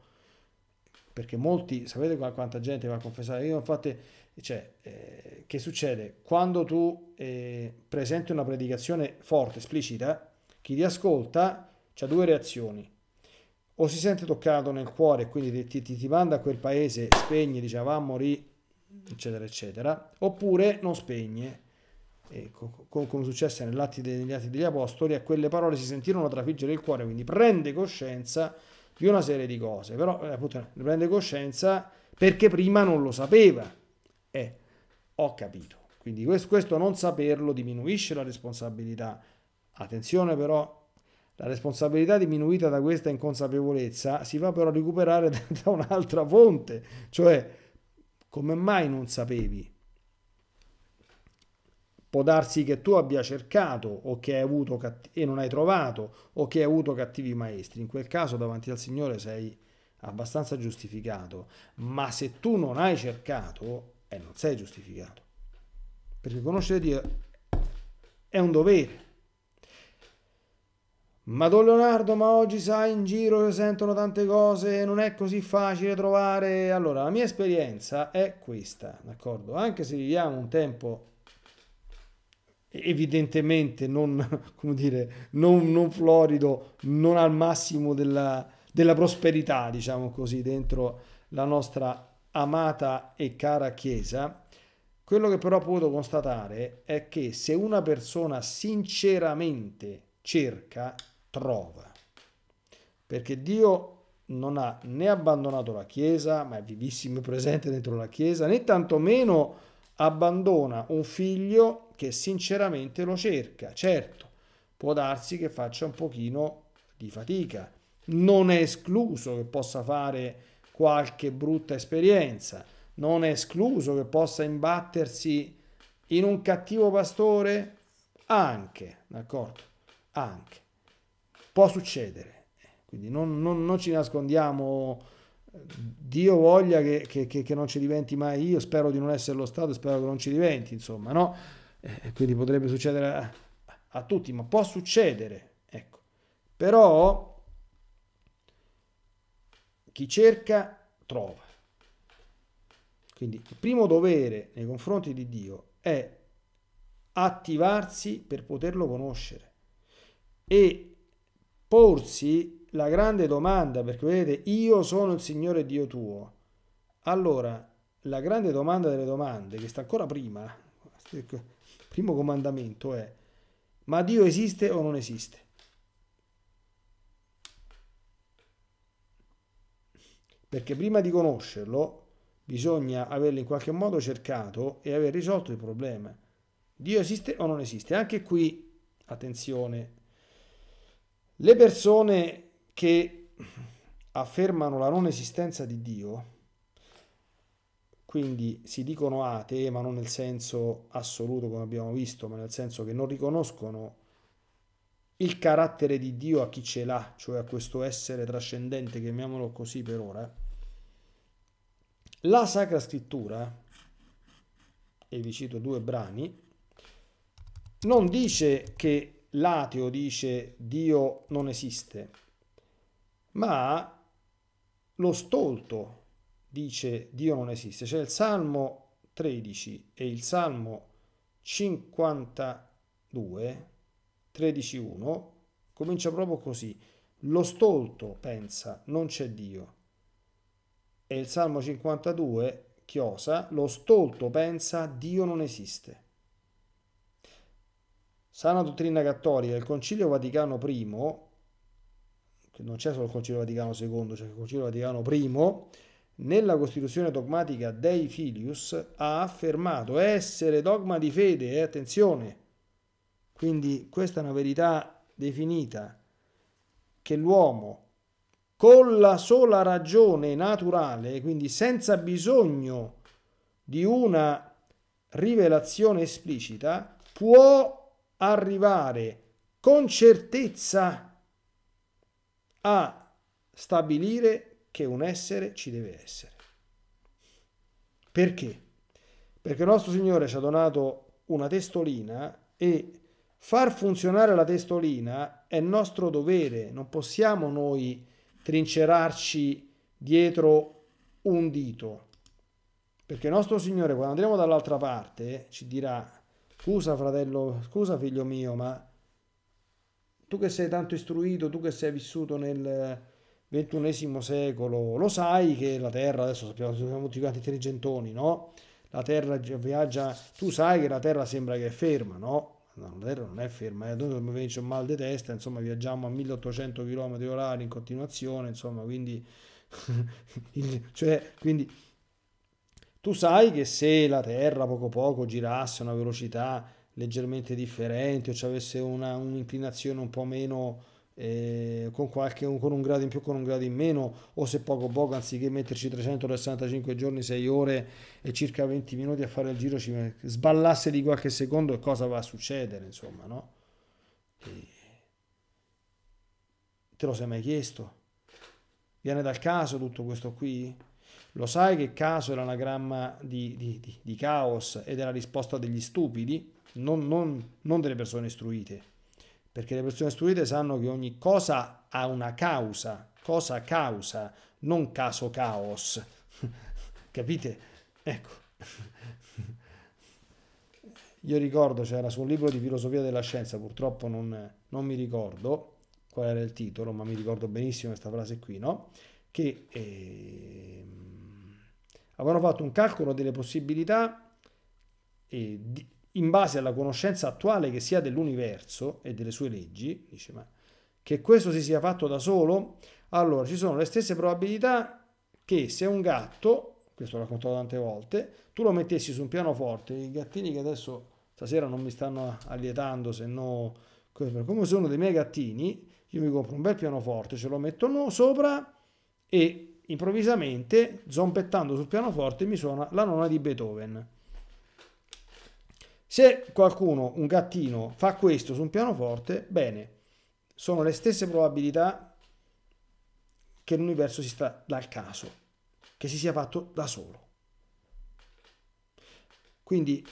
perché molti sapete quanta gente va a confessare io infatti cioè, eh, che succede quando tu eh, presenti una predicazione forte esplicita chi ti ascolta ha due reazioni o si sente toccato nel cuore, e quindi ti, ti, ti manda a quel paese, spegne, dice ah, va a morire, eccetera, eccetera, oppure non spegne, ecco, come successe negli atti, degli atti degli Apostoli, a quelle parole si sentirono trafiggere il cuore, quindi prende coscienza di una serie di cose, però eh, appunto prende coscienza perché prima non lo sapeva. Eh, ho capito. Quindi questo, questo non saperlo diminuisce la responsabilità. Attenzione però la responsabilità diminuita da questa inconsapevolezza si va però a recuperare da un'altra fonte, cioè come mai non sapevi? Può darsi che tu abbia cercato o che hai avuto e non hai trovato o che hai avuto cattivi maestri. In quel caso davanti al Signore sei abbastanza giustificato, ma se tu non hai cercato, eh, non sei giustificato. Perché conoscere Dio è un dovere. Ma Don Leonardo, ma oggi sai in giro si sentono tante cose, non è così facile trovare. Allora, la mia esperienza è questa, d'accordo? Anche se viviamo un tempo evidentemente non, come dire, non, non florido, non al massimo della, della prosperità, diciamo così, dentro la nostra amata e cara Chiesa, quello che però ho potuto constatare è che se una persona sinceramente cerca trova, perché Dio non ha né abbandonato la Chiesa, ma è vivissimo e presente dentro la Chiesa, né tantomeno abbandona un figlio che sinceramente lo cerca. Certo, può darsi che faccia un pochino di fatica, non è escluso che possa fare qualche brutta esperienza, non è escluso che possa imbattersi in un cattivo pastore, anche, d'accordo? Anche può succedere. Quindi non, non, non ci nascondiamo, Dio voglia che, che, che, non ci diventi mai io, spero di non essere lo Stato, spero che non ci diventi, insomma, no? Eh, quindi potrebbe succedere a, a, tutti, ma può succedere, ecco. Però chi cerca trova. Quindi il primo dovere nei confronti di Dio è attivarsi per poterlo conoscere e porsi la grande domanda, perché vedete, io sono il Signore Dio tuo. Allora, la grande domanda delle domande, che sta ancora prima, primo comandamento è, ma Dio esiste o non esiste? Perché prima di conoscerlo bisogna averlo in qualche modo cercato e aver risolto il problema. Dio esiste o non esiste? Anche qui, attenzione, le persone che affermano la non esistenza di Dio, quindi si dicono atee, ma non nel senso assoluto come abbiamo visto, ma nel senso che non riconoscono il carattere di Dio a chi ce l'ha, cioè a questo essere trascendente, chiamiamolo così per ora, la Sacra Scrittura, e vi cito due brani, non dice che l'ateo dice Dio non esiste, ma lo stolto dice Dio non esiste. Cioè il Salmo 13 e il Salmo 52, 13.1, comincia proprio così. Lo stolto pensa non c'è Dio. E il Salmo 52, chiosa, lo stolto pensa Dio non esiste sana dottrina cattolica, il Concilio Vaticano I, che non c'è solo il Concilio Vaticano II, c'è il Concilio Vaticano I, nella Costituzione dogmatica Dei Filius ha affermato essere dogma di fede, e eh, attenzione, quindi questa è una verità definita, che l'uomo con la sola ragione naturale, quindi senza bisogno di una rivelazione esplicita, può arrivare con certezza a stabilire che un essere ci deve essere. Perché? Perché il nostro Signore ci ha donato una testolina e far funzionare la testolina è nostro dovere, non possiamo noi trincerarci dietro un dito. Perché il nostro Signore, quando andremo dall'altra parte, ci dirà Scusa fratello, scusa figlio mio, ma tu che sei tanto istruito, tu che sei vissuto nel ventunesimo secolo, lo sai che la Terra, adesso sappiamo, siamo tutti quanti intelligentoni, no? La Terra viaggia, tu sai che la Terra sembra che è ferma, no? no la Terra non è ferma, eh? noi mi veniamo un mal di testa, insomma viaggiamo a 1800 km orari in continuazione, insomma, quindi... cioè, quindi tu sai che se la Terra poco poco girasse a una velocità leggermente differente o ci avesse una, un'inclinazione un po' meno eh, con, qualche, un, con un grado in più, con un grado in meno, o se poco poco anziché metterci 365 giorni, 6 ore e circa 20 minuti a fare il giro, ci sballasse di qualche secondo e cosa va a succedere, insomma, no? E... Te lo sei mai chiesto? Viene dal caso tutto questo qui? Lo sai che caso è l'anagramma di, di, di, di caos ed è la risposta degli stupidi, non, non, non delle persone istruite, perché le persone istruite sanno che ogni cosa ha una causa, cosa causa, non caso caos. Capite? Ecco. Io ricordo, c'era su un libro di filosofia della scienza, purtroppo non, non, mi ricordo qual era il titolo, ma mi ricordo benissimo questa frase qui, no? Che... Eh, avevano fatto un calcolo delle possibilità eh, di, in base alla conoscenza attuale che si ha dell'universo e delle sue leggi, dice ma che questo si sia fatto da solo, allora ci sono le stesse probabilità che se un gatto, questo l'ho raccontato tante volte, tu lo mettessi su un pianoforte, i gattini che adesso stasera non mi stanno allietando, se no, come sono dei miei gattini, io mi compro un bel pianoforte, ce lo metto sopra e improvvisamente, zompettando sul pianoforte, mi suona la nona di Beethoven. Se qualcuno, un gattino, fa questo su un pianoforte, bene, sono le stesse probabilità che l'universo si sta dal caso, che si sia fatto da solo. Quindi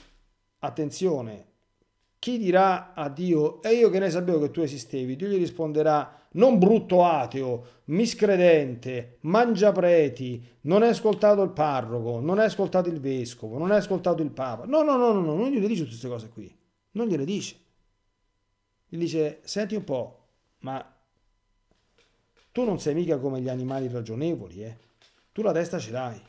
attenzione chi dirà a Dio, e io che ne sapevo che tu esistevi, Dio gli risponderà, non brutto ateo, miscredente, mangia preti, non hai ascoltato il parroco, non hai ascoltato il vescovo, non hai ascoltato il papa. No, no, no, no, no non gliele dice tutte queste cose qui. Non gliele dice. Gli dice, senti un po', ma tu non sei mica come gli animali ragionevoli, eh? Tu la testa ce l'hai.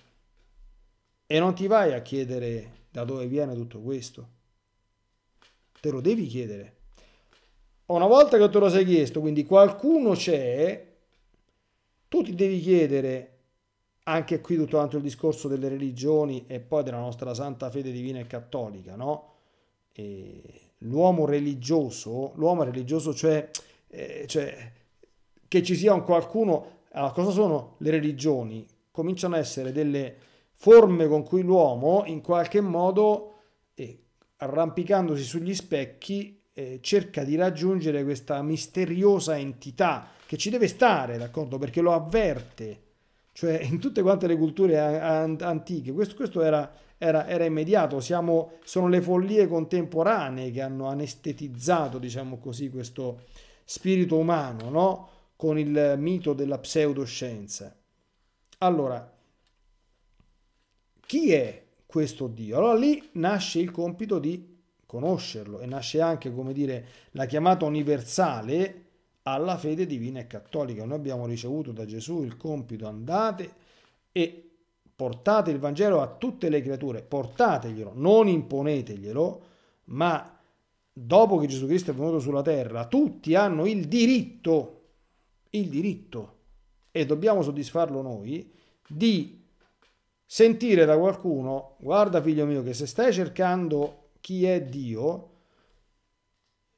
E non ti vai a chiedere da dove viene tutto questo te lo devi chiedere. Una volta che te lo sei chiesto, quindi qualcuno c'è, tu ti devi chiedere, anche qui tutto quanto il discorso delle religioni e poi della nostra santa fede divina e cattolica, no? E l'uomo religioso, l'uomo religioso cioè, eh, cioè che ci sia un qualcuno, allora, cosa sono le religioni? Cominciano a essere delle forme con cui l'uomo in qualche modo... Eh, arrampicandosi sugli specchi eh, cerca di raggiungere questa misteriosa entità che ci deve stare, d'accordo? Perché lo avverte. Cioè, in tutte quante le culture antiche, questo, questo era, era, era, immediato. Siamo, sono le follie contemporanee che hanno anestetizzato, diciamo così, questo spirito umano, no? Con il mito della pseudoscienza. Allora, chi è questo Dio. Allora lì nasce il compito di conoscerlo e nasce anche, come dire, la chiamata universale alla fede divina e cattolica. Noi abbiamo ricevuto da Gesù il compito andate e portate il Vangelo a tutte le creature, portateglielo, non imponeteglielo, ma dopo che Gesù Cristo è venuto sulla terra, tutti hanno il diritto, il diritto, e dobbiamo soddisfarlo noi, di Sentire da qualcuno, guarda figlio mio, che se stai cercando chi è Dio,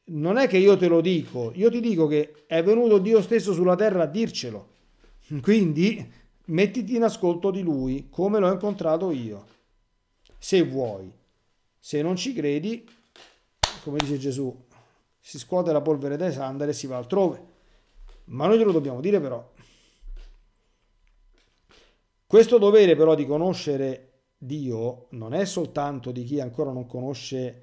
non è che io te lo dico, io ti dico che è venuto Dio stesso sulla terra a dircelo. Quindi mettiti in ascolto di lui, come l'ho incontrato io. Se vuoi, se non ci credi, come dice Gesù, si scuote la polvere dai sandali e si va altrove. Ma noi glielo dobbiamo dire però, questo dovere però di conoscere Dio non è soltanto di chi ancora non conosce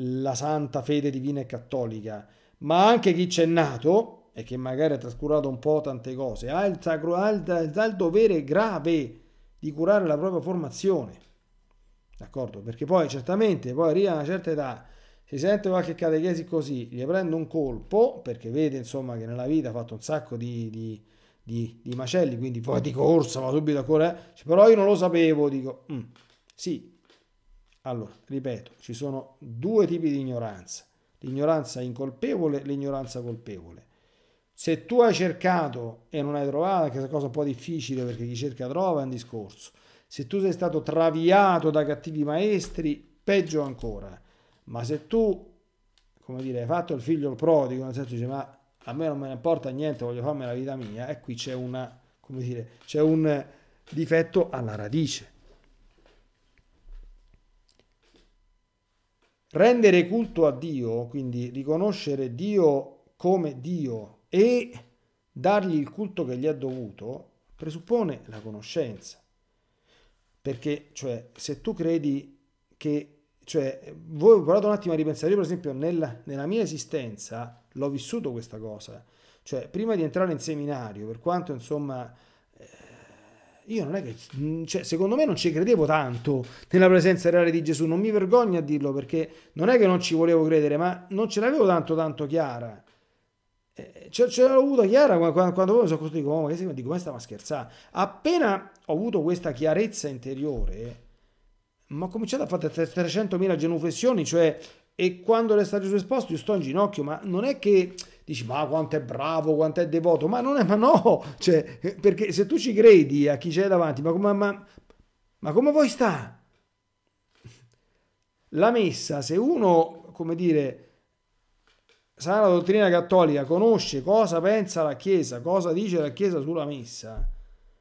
la santa fede divina e cattolica, ma anche chi c'è nato e che magari ha trascurato un po' tante cose, ha il, sacro, ha il, ha il dovere grave di curare la propria formazione. D'accordo? Perché poi certamente, poi arriva a una certa età, si sente qualche catechesi così, gli prende un colpo, perché vede insomma che nella vita ha fatto un sacco di, di di, di macelli, quindi poi mm. di corsa, va subito a correre, eh? però io non lo sapevo, dico, mm, sì, allora, ripeto, ci sono due tipi di ignoranza, l'ignoranza incolpevole e l'ignoranza colpevole. Se tu hai cercato e non hai trovato, anche se è una cosa un po' difficile perché chi cerca trova, è un discorso. Se tu sei stato traviato da cattivi maestri, peggio ancora. Ma se tu, come dire, hai fatto il figlio il prodigo, nel senso dice, ma a me non me ne importa niente, voglio farmi la vita mia, e qui c'è una, come dire, c'è un difetto alla radice. Rendere culto a Dio, quindi riconoscere Dio come Dio e dargli il culto che gli è dovuto, presuppone la conoscenza. Perché, cioè, se tu credi che, cioè, voi provate un attimo a ripensare, io per esempio nella, nella mia esistenza l'ho vissuto questa cosa. Cioè, prima di entrare in seminario, per quanto insomma eh, io non è che, cioè, secondo me non ci credevo tanto nella presenza reale di Gesù, non mi vergogno a dirlo perché non è che non ci volevo credere, ma non ce l'avevo tanto tanto chiara. Eh, ce, l'ho avuta chiara quando, quando poi mi sono costruito come che dico, ma stava scherzando. Appena ho avuto questa chiarezza interiore, ma ho cominciato a fare 300.000 genuflessioni, cioè e quando restate Gesù esposto io sto in ginocchio, ma non è che dici ma quanto è bravo, quanto è devoto, ma non è, ma no, cioè, perché se tu ci credi a chi c'è davanti, ma, ma, ma, ma come vuoi sta? La messa, se uno, come dire, sa la dottrina cattolica, conosce cosa pensa la Chiesa, cosa dice la Chiesa sulla messa,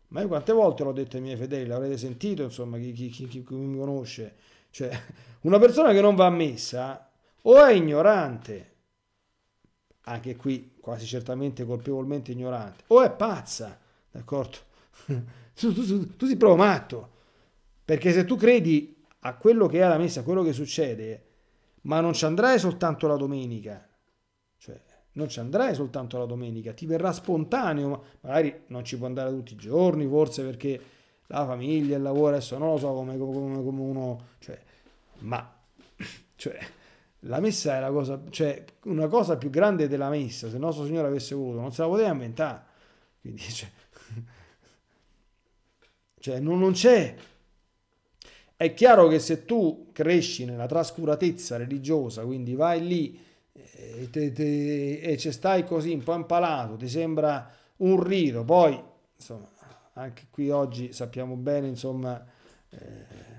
ma io quante volte l'ho detto ai miei fedeli, l'avrete sentito, insomma, chi, chi, chi, chi mi conosce, cioè, una persona che non va a messa o è ignorante, anche qui quasi certamente colpevolmente ignorante, o è pazza, d'accordo? tu, tu, tu, tu sei proprio matto, perché se tu credi a quello che è la messa, a quello che succede, ma non ci andrai soltanto la domenica, cioè non ci andrai soltanto la domenica, ti verrà spontaneo, magari non ci può andare tutti i giorni, forse perché la famiglia, il lavoro, adesso non lo so come, come, come uno, cioè, ma, cioè, la messa è la cosa, cioè una cosa più grande della messa, se il nostro Signore avesse voluto, non se la poteva inventare. Quindi, cioè, cioè non, non c'è. È chiaro che se tu cresci nella trascuratezza religiosa, quindi vai lì e, eh, te, te, e ci stai così un po' impalato, ti sembra un rito, poi insomma, anche qui oggi sappiamo bene, insomma, eh,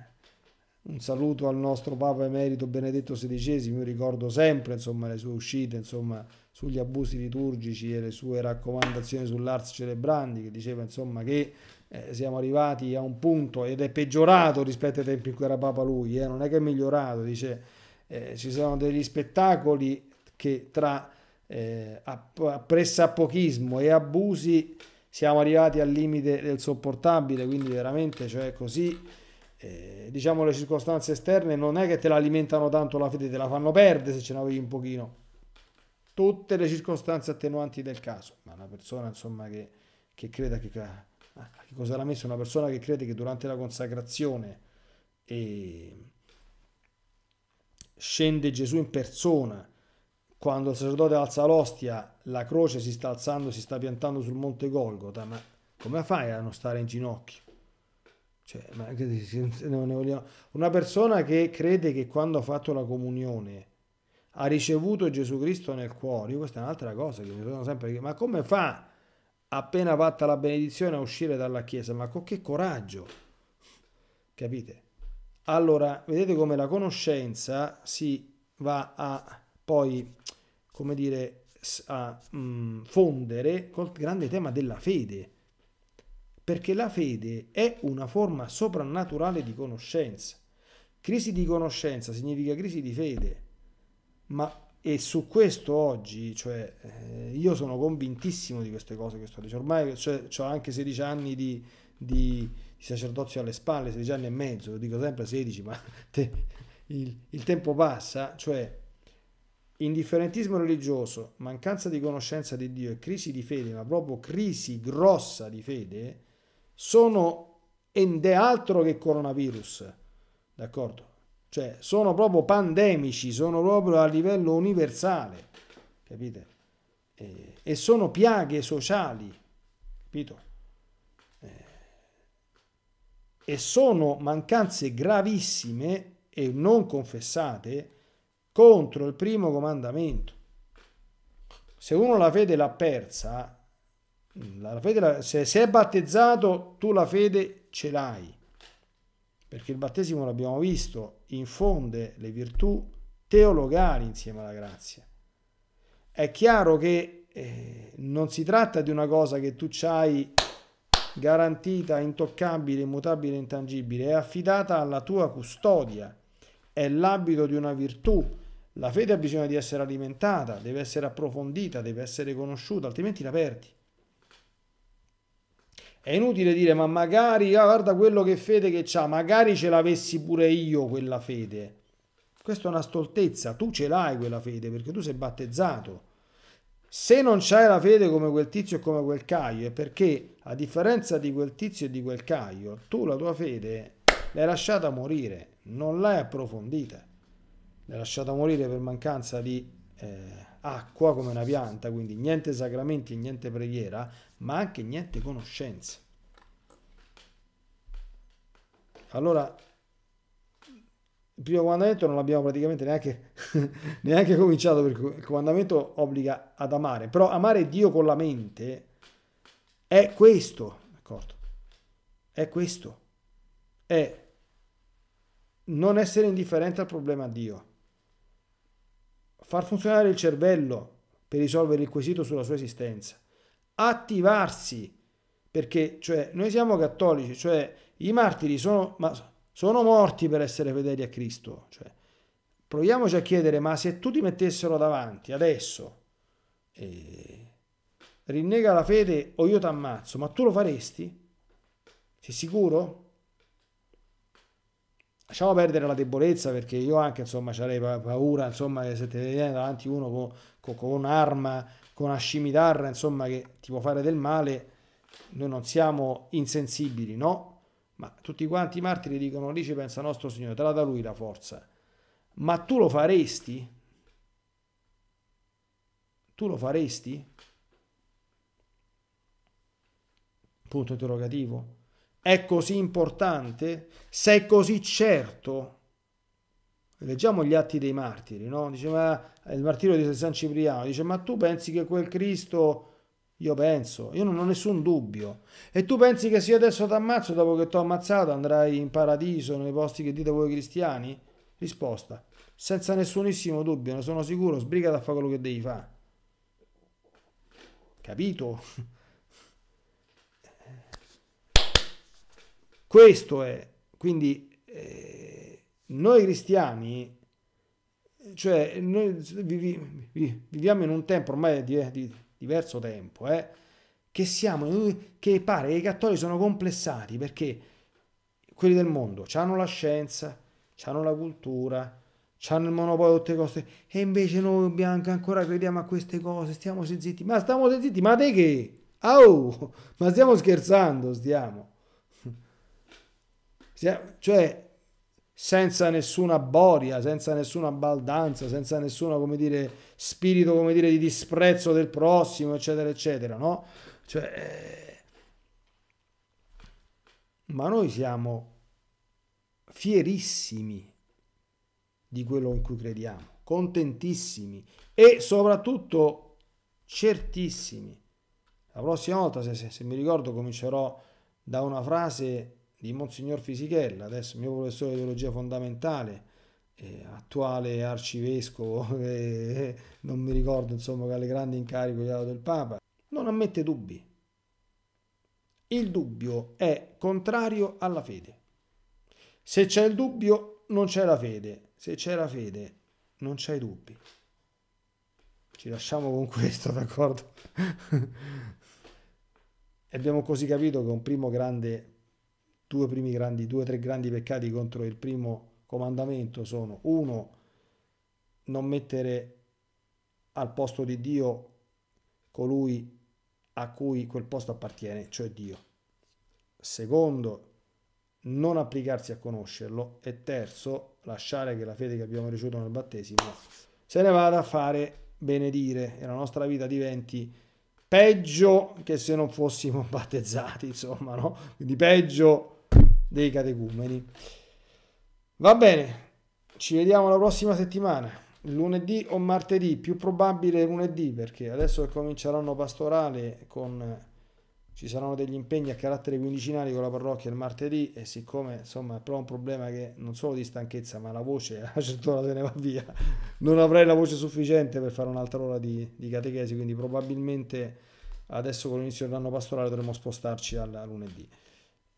un saluto al nostro Papa Emerito Benedetto XVI, io ricordo sempre insomma, le sue uscite insomma, sugli abusi liturgici e le sue raccomandazioni sull'Ars Celebrandi, che diceva insomma, che eh, siamo arrivati a un punto ed è peggiorato rispetto ai tempi in cui era Papa lui, eh, non è che è migliorato, dice eh, ci sono degli spettacoli che tra eh, app- e abusi siamo arrivati al limite del sopportabile, quindi veramente cioè così eh, diciamo le circostanze esterne non è che te la alimentano tanto la fede, te la fanno perdere se ce n'avevi un pochino. Tutte le circostanze attenuanti del caso. Ma una persona insomma che, che creda che... Ah, che cosa l'ha messo? Una persona che crede che durante la consacrazione eh, scende Gesù in persona, quando il sacerdote alza l'ostia, la croce si sta alzando, si sta piantando sul monte Golgota, ma come fai a non stare in ginocchio? Cioè, una persona che crede che quando ha fatto la comunione ha ricevuto Gesù Cristo nel cuore, io questa è un'altra cosa che mi sono sempre ma come fa appena fatta la benedizione a uscire dalla chiesa? Ma con che coraggio? Capite? Allora, vedete come la conoscenza si va a poi, come dire, a mh, mm, fondere col grande tema della fede perché la fede è una forma soprannaturale di conoscenza. Crisi di conoscenza significa crisi di fede, ma e su questo oggi, cioè, eh, io sono convintissimo di queste cose che sto dicendo, ormai cioè, ho anche 16 anni di, di, sacerdozio alle spalle, 16 anni e mezzo, lo dico sempre 16, ma te, il, il tempo passa, cioè indifferentismo religioso, mancanza di conoscenza di Dio e crisi di fede, ma proprio crisi grossa di fede, sono ende altro che coronavirus, d'accordo? Cioè sono proprio pandemici, sono proprio a livello universale, capite? E, e sono piaghe sociali, capito? Eh, e sono mancanze gravissime e non confessate contro il primo comandamento. Se uno la fede l'ha persa, la fede la, se sei battezzato, tu la fede ce l'hai. Perché il battesimo, l'abbiamo visto, infonde le virtù teologali insieme alla grazia. È chiaro che eh, non si tratta di una cosa che tu hai garantita, intoccabile, immutabile, intangibile, è affidata alla tua custodia, è l'abito di una virtù. La fede ha bisogno di essere alimentata, deve essere approfondita, deve essere conosciuta, altrimenti la perdi. È inutile dire, ma magari, ah, guarda quello che fede che c'ha, magari ce l'avessi pure io quella fede. Questa è una stoltezza, tu ce l'hai quella fede perché tu sei battezzato. Se non c'hai la fede come quel tizio e come quel caio, è perché a differenza di quel tizio e di quel caio, tu la tua fede l'hai lasciata morire, non l'hai approfondita. L'hai lasciata morire per mancanza di eh, acqua come una pianta, quindi niente sacramenti, niente preghiera, ma anche niente conoscenza. Allora, il primo comandamento non l'abbiamo praticamente neanche, neanche cominciato perché il comandamento obbliga ad amare, però amare Dio con la mente è questo, d'accordo? È questo, è non essere indifferente al problema a Dio, far funzionare il cervello per risolvere il quesito sulla sua esistenza, attivarsi, perché cioè, noi siamo cattolici, cioè i martiri sono, ma sono morti per essere fedeli a Cristo. Cioè, proviamoci a chiedere, ma se tu ti mettessero davanti adesso, eh, rinnega la fede o io ti ammazzo, ma tu lo faresti? Sei sicuro? Lasciamo perdere la debolezza perché io anche insomma avrei paura insomma che se ti viene davanti uno con, con, con un'arma con Hashimi Darra, insomma, che ti può fare del male, noi non siamo insensibili, no? Ma tutti quanti i martiri dicono lì ci pensa nostro Signore, te la dà lui la forza. Ma tu lo faresti? Tu lo faresti? Punto interrogativo. È così importante? Sei così certo Leggiamo gli atti dei martiri, no? Dice, ma il martirio di San Cipriano dice, ma tu pensi che quel Cristo, io penso, io non ho nessun dubbio. E tu pensi che se io adesso ti ammazzo, dopo che ti ho ammazzato, andrai in paradiso, nei posti che dite voi cristiani? Risposta, senza nessunissimo dubbio, ne sono sicuro, sbrigati a fare quello che devi fare. Capito? Questo è, quindi... Eh, noi cristiani, cioè noi viviamo in un tempo ormai di, eh, di diverso tempo, eh, che siamo, che pare che i cattolici sono complessati perché quelli del mondo hanno la scienza, hanno la cultura, hanno il monopolio di tutte le cose e invece noi bianchi ancora crediamo a queste cose, stiamo zitti, ma stiamo zitti, ma te che? Oh, ma stiamo scherzando, stiamo. Cioè, senza nessuna boria, senza nessuna baldanza, senza nessuno, come dire, spirito, come dire, di disprezzo del prossimo, eccetera, eccetera, no? Cioè, eh, ma noi siamo fierissimi di quello in cui crediamo, contentissimi e soprattutto certissimi. La prossima volta, se, se, se mi ricordo, comincerò da una frase di Monsignor Fisichella, adesso mio professore di teologia fondamentale, eh, attuale arcivescovo, eh, non mi ricordo insomma quale grande incarico gli ha dato il Papa, non ammette dubbi. Il dubbio è contrario alla fede. Se c'è il dubbio non c'è la fede, se c'è la fede non c'è i dubbi. Ci lasciamo con questo, d'accordo? abbiamo così capito che un primo grande due primi grandi, due o tre grandi peccati contro il primo comandamento sono uno, non mettere al posto di Dio colui a cui quel posto appartiene, cioè Dio. Secondo, non applicarsi a conoscerlo. E terzo, lasciare che la fede che abbiamo ricevuto nel battesimo se ne vada a fare benedire e la nostra vita diventi peggio che se non fossimo battezzati, insomma, no? Quindi peggio dei catecumeni. Va bene, ci vediamo la prossima settimana lunedì o martedì, più probabile lunedì perché adesso che cominceranno pastorale con ci saranno degli impegni a carattere quindicinale con la parrocchia il martedì e siccome insomma però è un problema che non solo di stanchezza ma la voce a certo certa ora se ne va via non avrei la voce sufficiente per fare un'altra ora di, di catechesi quindi probabilmente adesso con l'inizio dell'anno pastorale dovremo spostarci al lunedì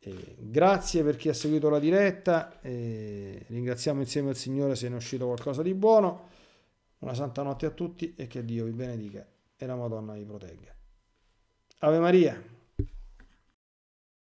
eh, grazie per chi ha seguito la diretta, eh, ringraziamo insieme al Signore se ne è uscito qualcosa di buono, una santa notte a tutti e che Dio vi benedica e la Madonna vi protegga. Ave Maria.